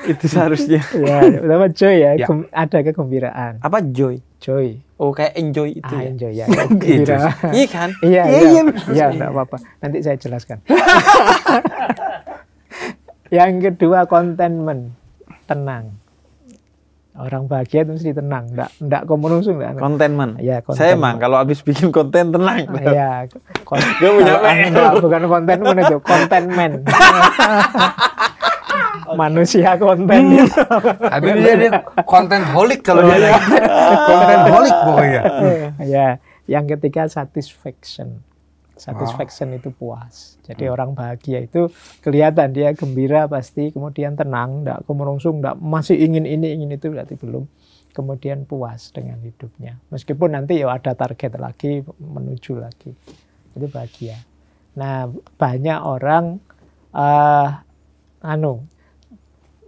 Itu seharusnya. ya, pertama joy ya, ya. ada kegembiraan. Apa joy? Joy. Oh, kayak enjoy itu. Ah, ya? enjoy ya. [laughs] Iya, Gembira. Iya kan? [laughs] Iya, iya. Iya, enggak iya. iya, apa-apa. Nanti saya jelaskan. [laughs] yang kedua, contentment. Tenang. Orang bahagia itu mesti tenang, enggak enggak komunusung enggak. Contentment. Ya, konten. Saya emang kalau habis bikin konten tenang. Ah, iya. Gue punya enggak, bukan konten itu kontenmen. [laughs] Manusia konten. Hmm. Habis dia, konten holik kalau dia. Oh, iya. konten holik pokoknya. Ya, yang ketiga satisfaction Satisfaction wow. itu puas. Jadi hmm. orang bahagia itu kelihatan dia gembira pasti, kemudian tenang, tidak kemerungsung, tidak masih ingin ini ingin itu berarti belum. Kemudian puas dengan hidupnya. Meskipun nanti ya ada target lagi menuju lagi, itu bahagia. Nah banyak orang uh, anu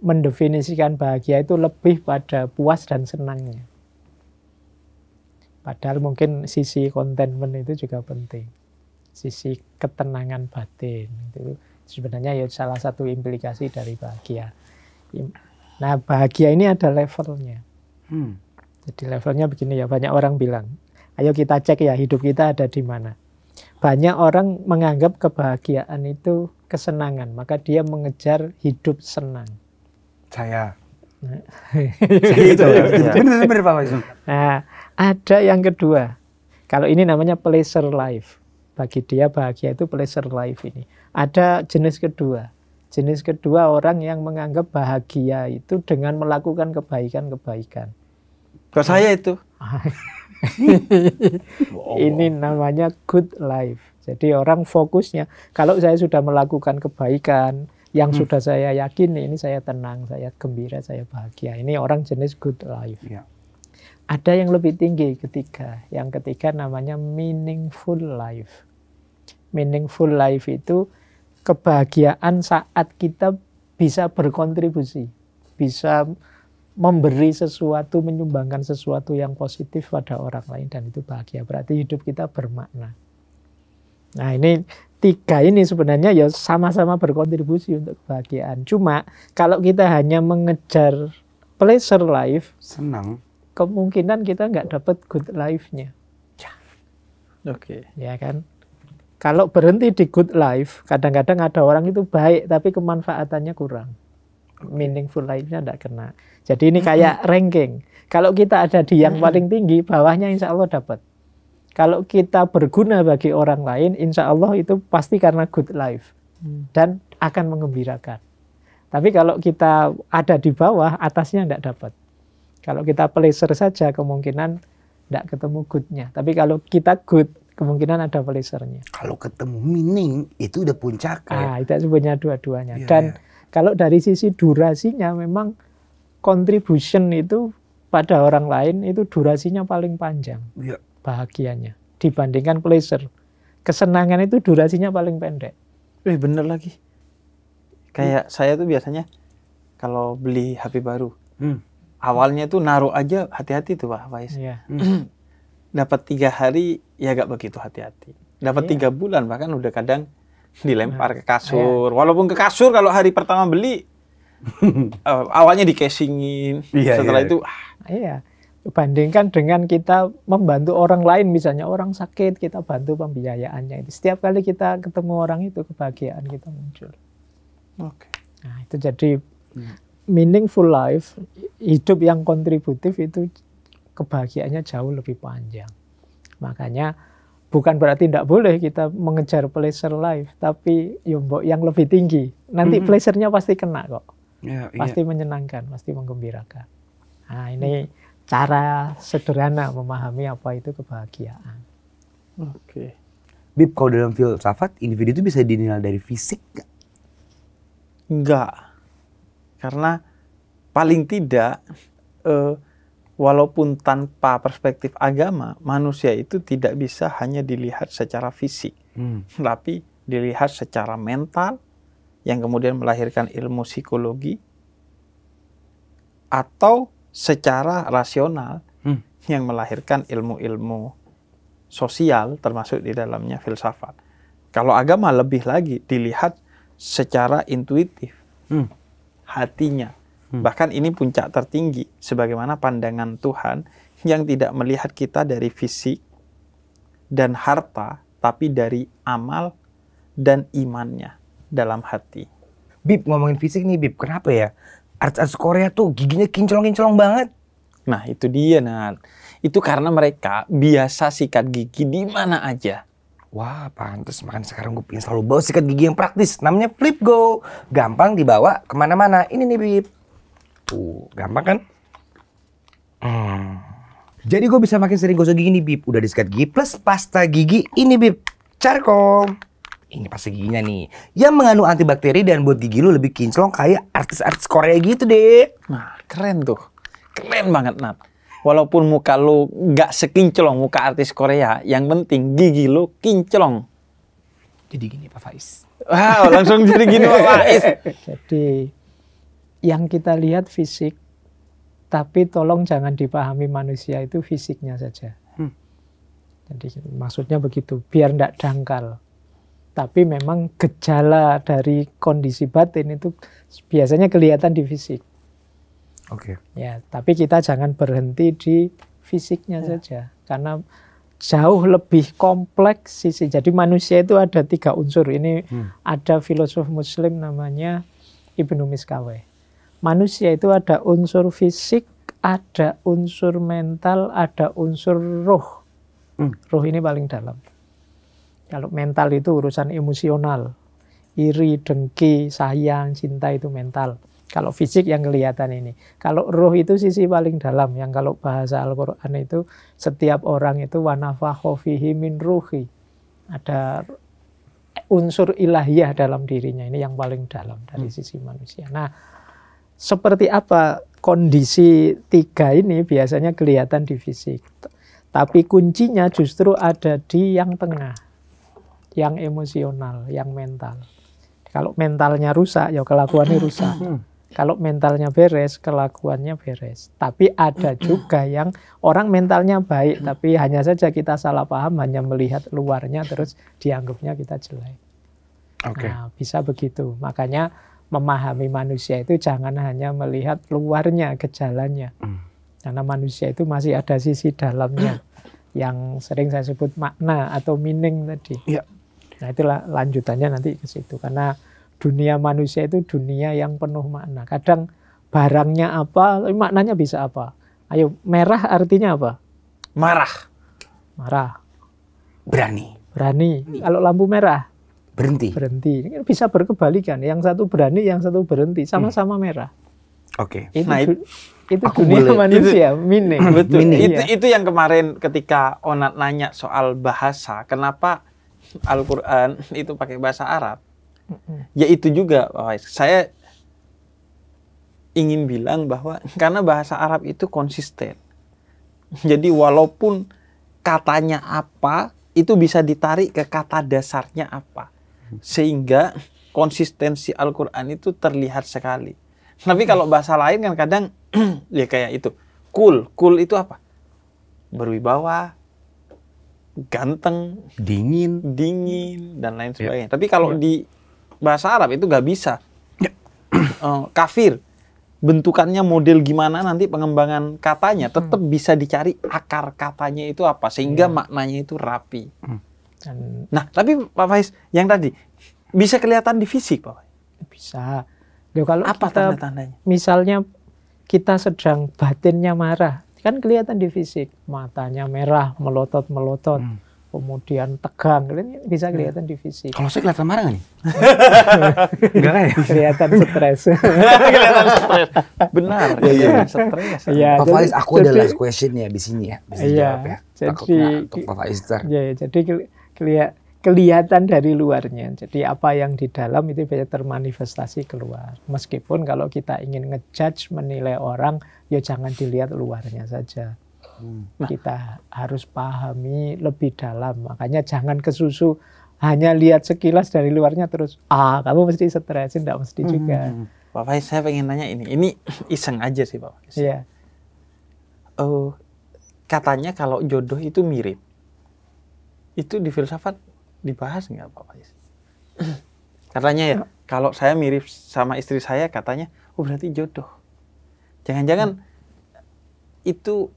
mendefinisikan bahagia itu lebih pada puas dan senangnya. Padahal mungkin sisi kontenmen itu juga penting sisi ketenangan batin itu sebenarnya ya salah satu implikasi dari bahagia. Nah bahagia ini ada levelnya. Hmm. Jadi levelnya begini ya banyak orang bilang, ayo kita cek ya hidup kita ada di mana. Banyak orang menganggap kebahagiaan itu kesenangan, maka dia mengejar hidup senang. Saya. Nah, gitu ya. [laughs] nah ada yang kedua. Kalau ini namanya pleasure life. Bagi dia bahagia itu pleasure life ini. Ada jenis kedua. Jenis kedua orang yang menganggap bahagia itu dengan melakukan kebaikan-kebaikan. Ke nah. saya itu. [laughs] ini namanya good life. Jadi orang fokusnya, kalau saya sudah melakukan kebaikan, yang hmm. sudah saya yakini ini saya tenang, saya gembira, saya bahagia. Ini orang jenis good life. Ya. Ada yang lebih tinggi ketiga. Yang ketiga namanya meaningful life. Meaningful life itu kebahagiaan saat kita bisa berkontribusi, bisa memberi sesuatu, menyumbangkan sesuatu yang positif pada orang lain dan itu bahagia. Berarti hidup kita bermakna. Nah ini tiga ini sebenarnya ya sama-sama berkontribusi untuk kebahagiaan. Cuma kalau kita hanya mengejar pleasure life, senang, kemungkinan kita nggak dapat good life-nya. Oke. Okay. Ya kan? Kalau berhenti di good life, kadang-kadang ada orang itu baik tapi kemanfaatannya kurang. Meaningful life-nya nggak kena. Jadi ini kayak ranking. Kalau kita ada di yang paling tinggi, bawahnya insya Allah dapat. Kalau kita berguna bagi orang lain, insya Allah itu pasti karena good life mm. dan akan mengembirakan. Tapi kalau kita ada di bawah, atasnya nggak dapat. Kalau kita pleasure saja kemungkinan tidak ketemu goodnya. Tapi kalau kita good, kemungkinan ada pleasure Kalau ketemu meaning, itu udah puncak. Ya. Ah, itu sebenarnya dua-duanya. Ya, Dan ya. kalau dari sisi durasinya memang contribution itu pada orang lain itu durasinya paling panjang. Ya. Bahagianya dibandingkan pleasure. Kesenangan itu durasinya paling pendek. Eh bener lagi. Kayak hmm. saya tuh biasanya kalau beli HP baru, hmm awalnya tuh naruh aja hati-hati tuh Pak Faiz. Iya. [clears throat] Dapat tiga hari ya gak begitu hati-hati. Dapat iya. tiga bulan bahkan udah kadang dilempar nah, ke kasur. Iya. Walaupun ke kasur kalau hari pertama beli uh, [laughs] awalnya dikasingin. Iya, iya, Setelah iya. itu ah. Iya. Bandingkan dengan kita membantu orang lain, misalnya orang sakit, kita bantu pembiayaannya. Itu setiap kali kita ketemu orang itu kebahagiaan kita muncul. Oke. Nah itu jadi hmm meaningful life, hidup yang kontributif itu kebahagiaannya jauh lebih panjang. Makanya bukan berarti tidak boleh kita mengejar pleasure life, tapi yombok ya yang lebih tinggi. Nanti mm-hmm. pleasure-nya pasti kena kok. Yeah, iya. pasti yeah. menyenangkan, pasti menggembirakan. Nah, ini mm. cara sederhana memahami apa itu kebahagiaan. Oke. Okay. Bib, kalau dalam filsafat, individu itu bisa dinilai dari fisik nggak? Enggak karena paling tidak uh, walaupun tanpa perspektif agama, manusia itu tidak bisa hanya dilihat secara fisik, hmm. [laughs] tapi dilihat secara mental, yang kemudian melahirkan ilmu psikologi, atau secara rasional hmm. yang melahirkan ilmu-ilmu sosial, termasuk di dalamnya filsafat. Kalau agama lebih lagi dilihat secara intuitif. Hmm hatinya. Hmm. Bahkan ini puncak tertinggi sebagaimana pandangan Tuhan yang tidak melihat kita dari fisik dan harta tapi dari amal dan imannya dalam hati. Bib ngomongin fisik nih Bib, kenapa ya? Artis-artis Korea tuh giginya kinclong-kinclong banget. Nah itu dia Nan. Itu karena mereka biasa sikat gigi di mana aja. Wah, pantas makan sekarang gue pingin selalu bawa sikat gigi yang praktis. Namanya Flip Go. Gampang dibawa kemana-mana. Ini nih, bip, Tuh, gampang kan? Hmm. Jadi gue bisa makin sering gosok gigi nih, bip, Udah di sikat gigi plus pasta gigi ini, bip, Carkom. Ini pasta giginya nih. Yang mengandung antibakteri dan buat gigi lu lebih kinclong kayak artis-artis Korea gitu deh. Nah, keren tuh. Keren banget, Nat walaupun muka lu gak sekinclong muka artis Korea, yang penting gigi lu kinclong. Jadi gini Pak Faiz. Wow, langsung jadi gini Pak Faiz. Jadi yang kita lihat fisik, tapi tolong jangan dipahami manusia itu fisiknya saja. Hmm. Jadi maksudnya begitu, biar tidak dangkal. Tapi memang gejala dari kondisi batin itu biasanya kelihatan di fisik. Oke. Okay. Ya, tapi kita jangan berhenti di fisiknya ya. saja karena jauh lebih kompleks sisi. Jadi manusia itu ada tiga unsur. Ini hmm. ada filosof muslim namanya Ibnu Miskawe. Manusia itu ada unsur fisik, ada unsur mental, ada unsur roh. Hmm. Roh ini paling dalam. Kalau mental itu urusan emosional. Iri, dengki, sayang, cinta itu mental. Kalau fisik yang kelihatan ini. Kalau ruh itu sisi paling dalam. Yang kalau bahasa Al-Quran itu setiap orang itu wanafahofihi min ruhi. Ada unsur ilahiyah dalam dirinya. Ini yang paling dalam dari hmm. sisi manusia. Nah, seperti apa kondisi tiga ini biasanya kelihatan di fisik. Tapi kuncinya justru ada di yang tengah. Yang emosional, yang mental. Kalau mentalnya rusak, ya kelakuannya rusak. Hmm. Kalau mentalnya beres, kelakuannya beres. Tapi ada juga yang orang mentalnya baik, tapi hanya saja kita salah paham, hanya melihat luarnya, terus dianggapnya kita jelek. Okay. Nah, bisa begitu. Makanya memahami manusia itu jangan hanya melihat luarnya, gejalanya. Mm. Karena manusia itu masih ada sisi dalamnya mm. yang sering saya sebut makna atau meaning tadi. Yeah. Nah itulah lanjutannya nanti ke situ. Karena dunia manusia itu dunia yang penuh makna. Kadang barangnya apa, tapi maknanya bisa apa. Ayo, merah artinya apa? Marah. Marah. Berani. Berani. Kalau lampu merah? Berhenti. Berhenti. Ini bisa berkebalikan. Yang satu berani, yang satu berhenti. Sama-sama hmm. merah. Oke. Okay. Itu, nah, itu, itu dunia boleh. manusia, itu, [clears throat] Betul. Mine. Itu, iya. itu yang kemarin ketika Onat nanya soal bahasa, kenapa Al-Quran itu pakai bahasa Arab? Ya itu juga, oh, saya ingin bilang bahwa karena bahasa Arab itu konsisten. Jadi walaupun katanya apa, itu bisa ditarik ke kata dasarnya apa. Sehingga konsistensi Al-Quran itu terlihat sekali. Tapi kalau bahasa lain kan kadang [clears throat] ya kayak itu. Cool, cool itu apa? Berwibawa, ganteng, dingin, dingin dan lain ya. sebagainya. yep. Tapi kalau yep. Ya. di bahasa Arab itu gak bisa. Uh, [clears throat] kafir bentukannya model gimana nanti pengembangan katanya tetap hmm. bisa dicari akar katanya itu apa sehingga hmm. maknanya itu rapi. Hmm. Nah, tapi Pak Faiz yang tadi bisa kelihatan di fisik, Pak. Faiz. Bisa. kalau apa kita, tanda-tandanya? Misalnya kita sedang batinnya marah, kan kelihatan di fisik, matanya merah, melotot-melotot. Hmm kemudian tegang, kalian bisa hmm. kelihatan divisi. Kalau saya kelihatan marah nih? [laughs] Enggak kan ya? Kelihatan stres. [laughs] kelihatan stres. Benar, ya, ya. stres. Ya, Pak Faiz, aku jadi, ada last question ya di sini ya. Bisa ya, jawab ya. Jadi, untuk Pak Faiz iya, iya, jadi kelihatan kelihatan dari luarnya. Jadi apa yang di dalam itu bisa termanifestasi keluar. Meskipun kalau kita ingin ngejudge, menilai orang, ya jangan dilihat luarnya saja. Nah, kita harus pahami lebih dalam. Makanya jangan kesusu hanya lihat sekilas dari luarnya terus ah kamu mesti stres, tidak mesti juga. Hmm, hmm, Pak Faiz, saya pengen nanya ini. Ini [clears throat] iseng aja sih Pak Faiz. ya Yeah. Oh, katanya kalau jodoh itu mirip. Itu di filsafat dibahas nggak Pak Faiz? [clears throat] katanya ya, kalau saya mirip sama istri saya katanya, oh berarti jodoh. Jangan-jangan hmm. itu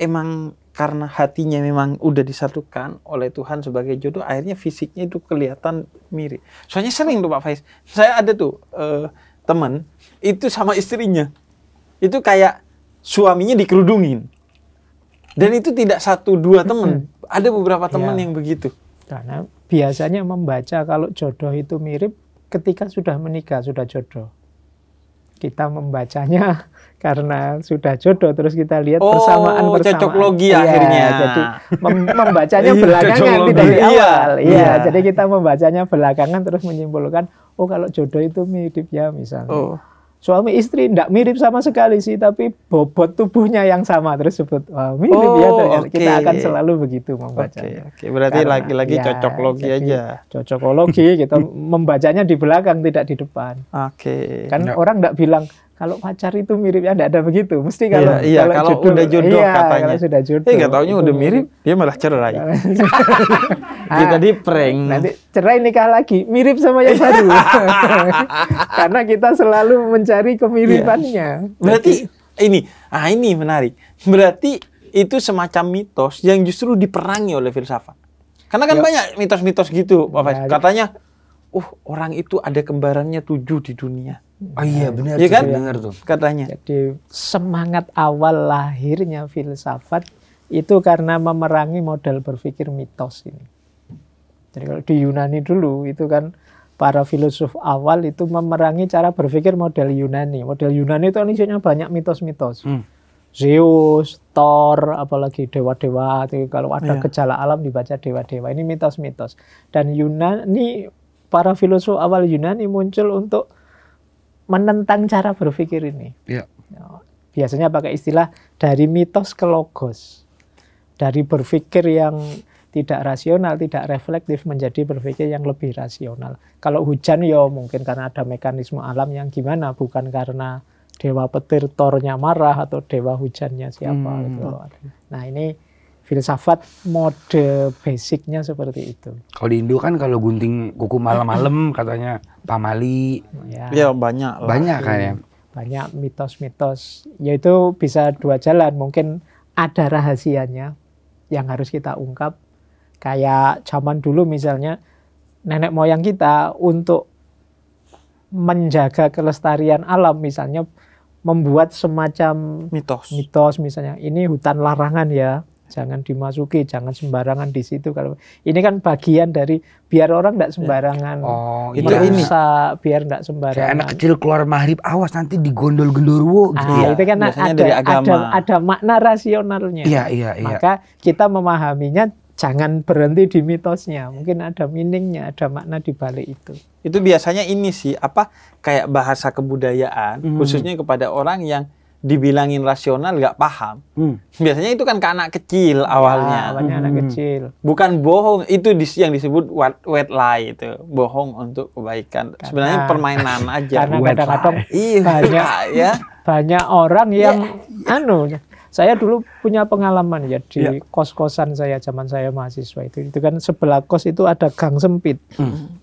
emang karena hatinya memang udah disatukan oleh Tuhan sebagai jodoh, akhirnya fisiknya itu kelihatan mirip. Soalnya sering tuh Pak Faiz, saya ada tuh uh, teman itu sama istrinya, itu kayak suaminya dikerudungin, dan itu tidak satu dua teman, ada beberapa teman ya. yang begitu. Karena biasanya membaca kalau jodoh itu mirip ketika sudah menikah sudah jodoh kita membacanya [laughs] karena sudah jodoh terus kita lihat oh, persamaan persamaan cocok logi ya, akhirnya iya, jadi mem membacanya [laughs] iya, belakangan tidak di iya, awal iya, iya. jadi kita membacanya belakangan terus menyimpulkan oh kalau jodoh itu mirip ya misalnya oh suami istri tidak mirip sama sekali sih tapi bobot tubuhnya yang sama tersebut wow, mirip ya, oh, ya okay. kita akan selalu begitu membaca. okay, okay. berarti lagi-lagi ya, logi aja. Cocok Cocokologi kita [laughs] membacanya di belakang tidak di depan. Oke. Okay. Kan no. orang tidak bilang kalau pacar itu mirip, tidak ya, ada begitu. Mesti kalau iya, iya, kalau jodoh, udah jodoh iya, katanya. Kalau sudah jodoh. Eh nggak taunya udah mirip, dia malah cerai. Iya. [laughs] dia tadi prank. Nanti cerai nikah lagi, mirip sama yang baru. [laughs] [laughs] Karena kita selalu mencari kemiripannya. Iya. Berarti ini, ah ini menarik. Berarti itu semacam mitos yang justru diperangi oleh filsafat. Karena kan Yo. Iya. banyak mitos-mitos gitu, Pak Faiz. Katanya, uh orang itu ada kembarannya tujuh di dunia Nah, oh iya benar ya kan? benar tuh katanya. Jadi semangat awal lahirnya filsafat itu karena memerangi model berpikir mitos ini. Jadi kalau di Yunani dulu itu kan para filsuf awal itu memerangi cara berpikir model Yunani. Model Yunani itu kan isinya banyak mitos-mitos. Hmm. Zeus, Thor, apalagi dewa-dewa. Kalau ada yeah. gejala alam dibaca dewa-dewa. Ini mitos-mitos. Dan Yunani, para filsuf awal Yunani muncul untuk menentang cara berpikir ini. Iya. Ya. Biasanya pakai istilah dari mitos ke logos. Dari berpikir yang tidak rasional, tidak reflektif menjadi berpikir yang lebih rasional. Kalau hujan ya mungkin karena ada mekanisme alam yang gimana, bukan karena dewa petir tornya marah atau dewa hujannya siapa hmm. gitu. Nah, ini filsafat mode basicnya seperti itu. Kalau di Indo kan kalau gunting kuku malam-malam [laughs] katanya pamali. Ya, ya banyak. Lah. Banyak kan ya. Hmm. Banyak mitos-mitos. Yaitu bisa dua jalan. Mungkin ada rahasianya yang harus kita ungkap. Kayak zaman dulu misalnya nenek moyang kita untuk menjaga kelestarian alam misalnya membuat semacam mitos mitos misalnya ini hutan larangan ya jangan dimasuki, jangan sembarangan di situ. Kalau ini kan bagian dari biar orang tidak ya. sembarangan oh, itu iya. merasa, biar tidak sembarangan. Kayak anak kecil keluar maghrib, awas nanti digondol gendurwo. Ah, gitu ah, ya. Itu kan ada, ada ada makna rasionalnya. Iya, iya, iya. Maka kita memahaminya jangan berhenti di mitosnya. Mungkin ada miningnya, ada makna di balik itu. Itu biasanya ini sih apa kayak bahasa kebudayaan, hmm. khususnya kepada orang yang dibilangin rasional nggak paham. Hmm. Biasanya itu kan ke anak kecil ya, awalnya. Ah, awalnya hmm. anak kecil. Bukan bohong, itu yang disebut wet, wet lie itu, bohong untuk kebaikan. Karena, Sebenarnya permainan aja. Karena kata kata iya, banyak ya. Banyak orang yang yeah. anu saya dulu punya pengalaman ya di yeah. kos-kosan saya zaman saya mahasiswa itu. Itu kan sebelah kos itu ada gang sempit. Hmm.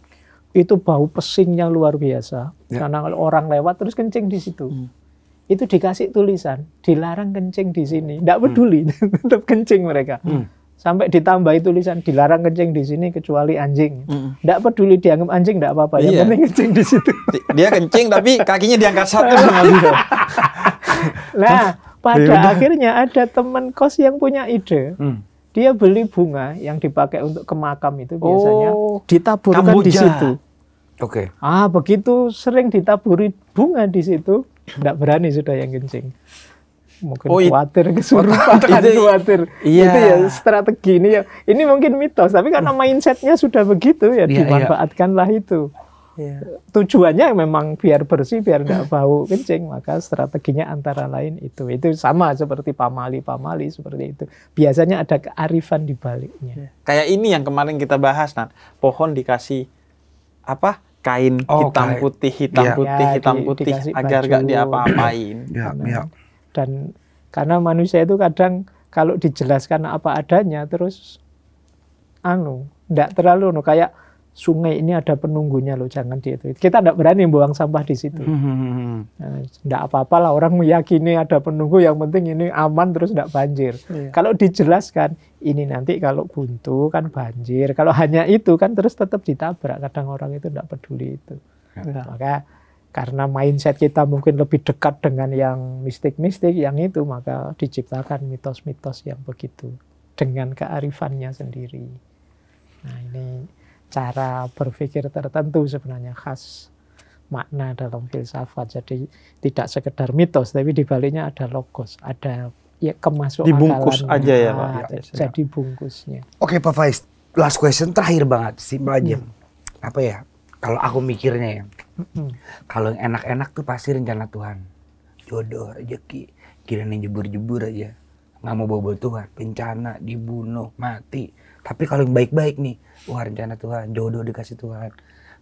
Itu bau pesingnya luar biasa. Yeah. Karena orang lewat terus kencing di situ. Hmm itu dikasih tulisan dilarang kencing di sini tidak hmm. peduli hmm. [laughs] tetap kencing mereka hmm. sampai ditambahi tulisan dilarang kencing di sini kecuali anjing tidak hmm. peduli dianggap anjing tidak apa-apa iya. yang penting kencing di situ [laughs] dia kencing tapi kakinya diangkat satu nah [laughs] pada ya akhirnya ada teman kos yang punya ide hmm. dia beli bunga yang dipakai untuk ke makam itu biasanya oh, ditaburkan Kamboja. di situ oke okay. ah begitu sering ditaburi bunga di situ Nggak berani sudah yang kencing. Mungkin oh, khawatir [laughs] kesurupan, itu, khawatir. Iya. Itu ya strategi ini ya. Ini mungkin mitos, tapi karena mindsetnya sudah begitu ya iya, iya. dimanfaatkanlah iya. itu. Iya. Tujuannya memang biar bersih, biar tidak bau kencing, maka strateginya antara lain itu. Itu sama seperti pamali-pamali seperti itu. Biasanya ada kearifan di baliknya. Iya. Kayak ini yang kemarin kita bahas, Nan. Pohon dikasih apa? kain oh, hitam kain. putih hitam yeah. putih ya, hitam di, putih agar gak diapa-apain. Ya, ya. Dan karena manusia itu kadang kalau dijelaskan apa adanya terus anu tidak terlalu no anu, kayak sungai ini ada penunggunya loh jangan di itu kita tidak berani buang sampah di situ tidak hmm, hmm, hmm, nah, apa apalah orang meyakini ada penunggu yang penting ini aman terus tidak banjir iya. kalau dijelaskan ini nanti kalau buntu kan banjir. Kalau hanya itu kan terus tetap ditabrak. Kadang orang itu tidak peduli itu. Ya. Nah, maka karena mindset kita mungkin lebih dekat dengan yang mistik-mistik yang itu maka diciptakan mitos-mitos yang begitu dengan kearifannya sendiri. Nah ini cara berpikir tertentu sebenarnya khas makna dalam filsafat. Jadi tidak sekedar mitos tapi dibaliknya ada logos, ada ya kemasuk dibungkus aja ya Pak. Ah, ya, ya, jadi bungkusnya. Oke Pak Faiz, last question terakhir banget simpel aja. Hmm. Apa ya? Kalau aku mikirnya ya. Hmm. Kalau yang enak-enak tuh pasti rencana Tuhan. Jodoh, rezeki, nih jebur-jebur aja. Nggak mau bawa Tuhan, bencana, dibunuh, mati. Tapi kalau yang baik-baik nih, wah rencana Tuhan, jodoh dikasih Tuhan.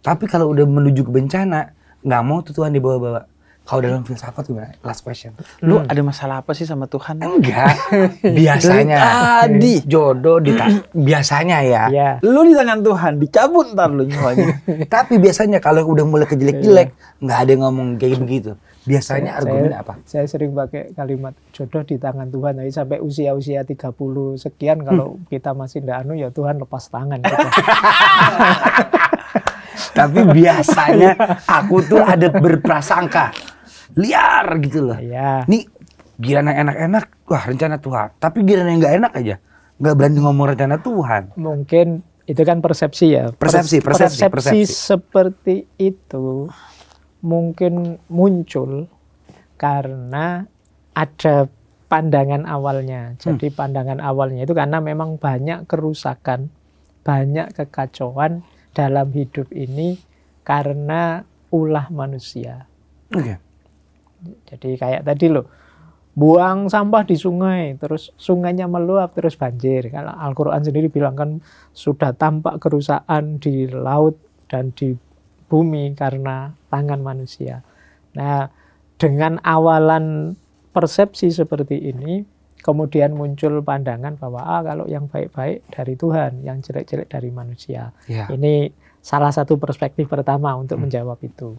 Tapi kalau udah menuju ke bencana, nggak mau tuh Tuhan dibawa-bawa kalau dalam filsafat gimana? Last question. Lu hmm. ada masalah apa sih sama Tuhan? Enggak. [laughs] Biasanya. tadi. Jodoh di [clears throat] biasanya ya. Yeah. Lu di tangan Tuhan, dicabut ntar lu nyawanya. [laughs] Tapi biasanya kalau udah mulai kejelek-jelek, iya. nggak ada yang ngomong kayak begitu. Biasanya saya, argumen saya, apa? Saya sering pakai kalimat jodoh di tangan Tuhan. Jadi sampai usia-usia 30 sekian kalau hmm. kita masih ndak anu ya Tuhan lepas tangan. Gitu. [laughs] Tapi biasanya aku tuh ada berprasangka liar gitu loh. Iya. Nih giran yang enak-enak, wah rencana Tuhan. Tapi gila yang nggak enak aja, nggak berani ngomong rencana Tuhan. Mungkin itu kan persepsi ya. Persepsi, persepsi, persepsi, persepsi. seperti itu mungkin muncul karena ada pandangan awalnya. Hmm. Jadi hmm. pandangan awalnya itu karena memang banyak kerusakan, banyak kekacauan dalam hidup ini karena ulah manusia. Okay. Jadi kayak tadi loh, buang sampah di sungai, terus sungainya meluap, terus banjir. Kalau Al-Quran sendiri bilang kan sudah tampak kerusakan di laut dan di bumi karena tangan manusia. Nah, dengan awalan persepsi seperti ini, kemudian muncul pandangan bahwa ah, kalau yang baik-baik dari Tuhan, yang jelek-jelek dari manusia. Ya. Ini salah satu perspektif pertama untuk hmm. menjawab itu.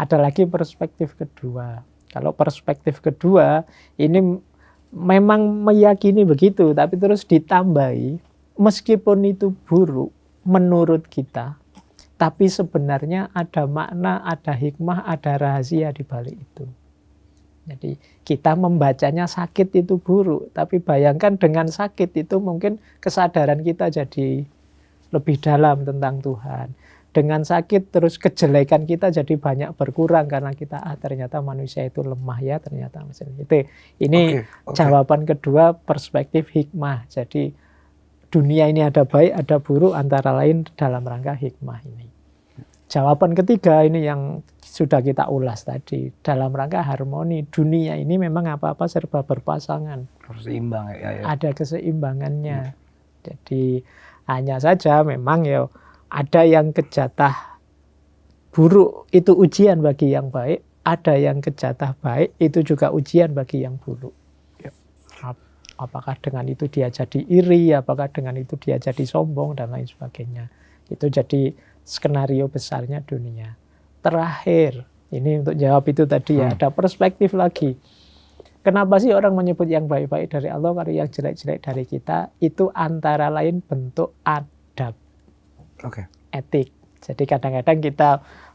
Ada lagi perspektif kedua. Kalau perspektif kedua ini memang meyakini begitu, tapi terus ditambahi meskipun itu buruk menurut kita, tapi sebenarnya ada makna, ada hikmah, ada rahasia di balik itu. Jadi kita membacanya sakit itu buruk, tapi bayangkan dengan sakit itu mungkin kesadaran kita jadi lebih dalam tentang Tuhan dengan sakit terus kejelekan kita jadi banyak berkurang karena kita ah ternyata manusia itu lemah ya ternyata mesin itu ini okay, okay. jawaban kedua perspektif hikmah jadi dunia ini ada baik ada buruk antara lain dalam rangka hikmah ini jawaban ketiga ini yang sudah kita ulas tadi dalam rangka harmoni dunia ini memang apa apa serba berpasangan harus seimbang ya, ya. ada keseimbangannya hmm. jadi hanya saja memang ya ada yang kejatah buruk itu ujian bagi yang baik, ada yang kejatah baik itu juga ujian bagi yang buruk. Ya. Apakah dengan itu dia jadi iri, apakah dengan itu dia jadi sombong dan lain sebagainya. Itu jadi skenario besarnya dunia. Terakhir, ini untuk jawab itu tadi ya, hmm. ada perspektif lagi. Kenapa sih orang menyebut yang baik-baik dari Allah kalau yang jelek-jelek dari kita? Itu antara lain bentuk ad okay. etik. Jadi kadang-kadang kita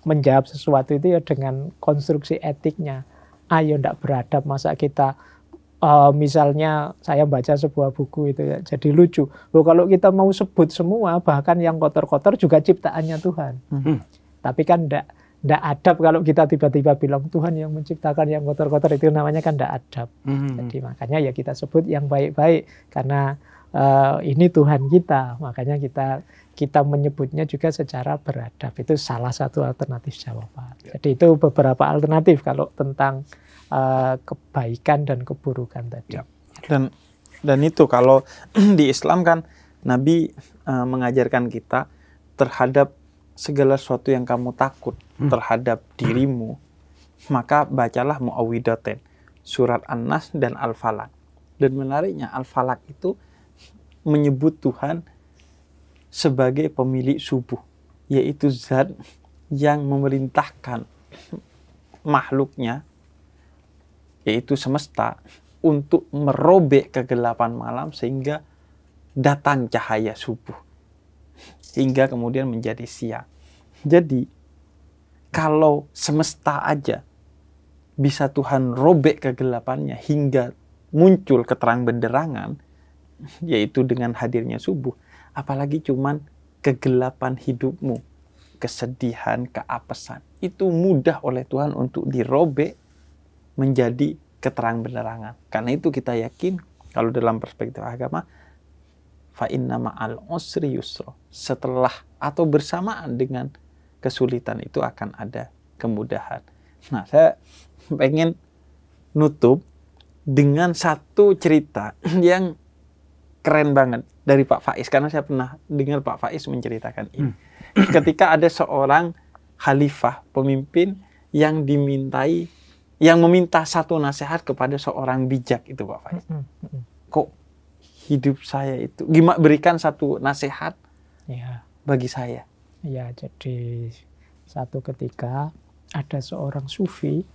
menjawab sesuatu itu ya dengan konstruksi etiknya. Ayo ndak beradab masa kita uh, misalnya saya baca sebuah buku itu ya, jadi lucu. Loh, kalau kita mau sebut semua bahkan yang kotor-kotor juga ciptaannya Tuhan. Hmm. Tapi kan ndak ndak adab kalau kita tiba-tiba bilang Tuhan yang menciptakan yang kotor-kotor itu namanya kan ndak adab. Hmm. Jadi makanya ya kita sebut yang baik-baik karena uh, ini Tuhan kita. Makanya kita kita menyebutnya juga secara beradab itu salah satu alternatif jawaban. Ya. Jadi itu beberapa alternatif kalau tentang uh, kebaikan dan keburukan tadi. Ya. Dan dan itu kalau [clears throat] di Islam kan Nabi uh, mengajarkan kita terhadap segala sesuatu yang kamu takut hmm. terhadap dirimu maka bacalah muawidaten surat An-Nas dan Al-Falaq. Dan menariknya Al-Falaq itu menyebut Tuhan sebagai pemilik subuh, yaitu zat yang memerintahkan makhluknya, yaitu semesta, untuk merobek kegelapan malam sehingga datang cahaya subuh hingga kemudian menjadi siang. Jadi kalau semesta aja bisa Tuhan robek kegelapannya hingga muncul keterang benderangan, yaitu dengan hadirnya subuh, apalagi cuman kegelapan hidupmu, kesedihan, keapesan. Itu mudah oleh Tuhan untuk dirobek menjadi keterang benderangan. Karena itu kita yakin kalau dalam perspektif agama fa inna ma'al usri yusro. Setelah atau bersamaan dengan kesulitan itu akan ada kemudahan. Nah, saya pengen nutup dengan satu cerita yang keren banget dari Pak Faiz karena saya pernah dengar Pak Faiz menceritakan ini. Hmm. Ketika ada seorang khalifah, pemimpin yang dimintai yang meminta satu nasihat kepada seorang bijak itu Pak Faiz. Hmm, hmm, Kok hidup saya itu gimana berikan satu nasihat ya. bagi saya. Ya, jadi satu ketika ada seorang sufi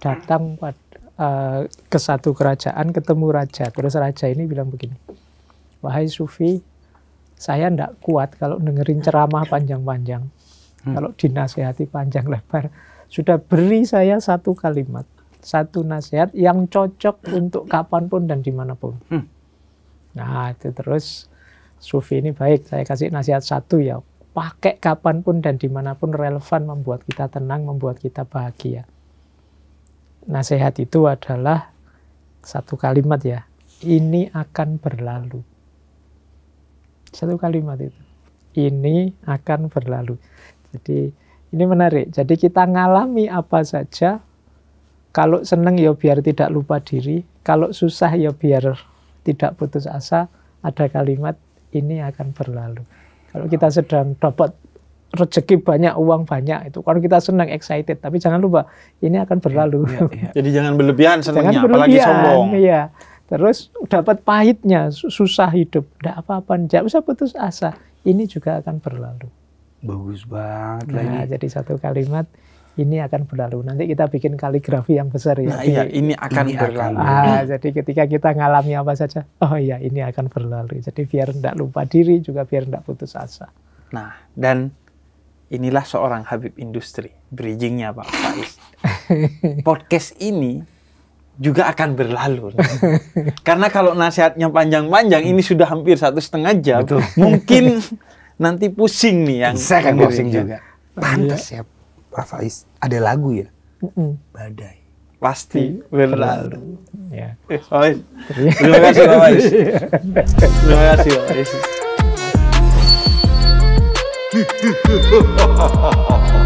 datang pada, uh, eh, ke satu kerajaan ketemu raja. Terus raja ini bilang begini wahai sufi, saya tidak kuat kalau dengerin ceramah panjang-panjang. Hmm. Kalau dinasehati panjang lebar. Sudah beri saya satu kalimat, satu nasihat yang cocok untuk kapanpun dan dimanapun. Hmm. Nah itu terus sufi ini baik. Saya kasih nasihat satu ya, pakai kapanpun dan dimanapun relevan membuat kita tenang, membuat kita bahagia. Nasihat itu adalah satu kalimat ya, ini akan berlalu. Satu kalimat itu. Ini akan berlalu. Jadi ini menarik. Jadi kita ngalami apa saja. Kalau seneng ya biar tidak lupa diri. Kalau susah ya biar tidak putus asa. Ada kalimat ini akan berlalu. Kalau kita sedang dapat rezeki banyak, uang banyak itu. Kalau kita senang, excited, tapi jangan lupa ini akan berlalu. Ya, ya, ya. Jadi jangan berlebihan senangnya, jangan berlebihan, apalagi sombong. ya. Terus dapat pahitnya, susah hidup, tidak apa-apa, tidak usah putus asa. Ini juga akan berlalu. Bagus banget. Nah, lagi. jadi satu kalimat ini akan berlalu. Nanti kita bikin kaligrafi yang besar ya. Nah, iya, ini akan ini berlalu. Akan. Ah, jadi ketika kita ngalami apa saja, oh iya ini akan berlalu. Jadi biar tidak lupa diri juga biar tidak putus asa. Nah, dan inilah seorang Habib Industri. Bridgingnya Pak Faiz. [laughs] Podcast ini juga akan berlalu. [laughs] Karena kalau nasihatnya panjang-panjang, ini sudah hampir satu setengah jam. Betul. [laughs] Mungkin nanti pusing nih yang. Saya akan pusing ya. juga. Pantas iya. ya, Pak Faiz. Ada lagu ya, badai. Pasti iya. berlalu. Ya. Terima kasih Pak Faiz. Terima kasih Pak Faiz. [laughs]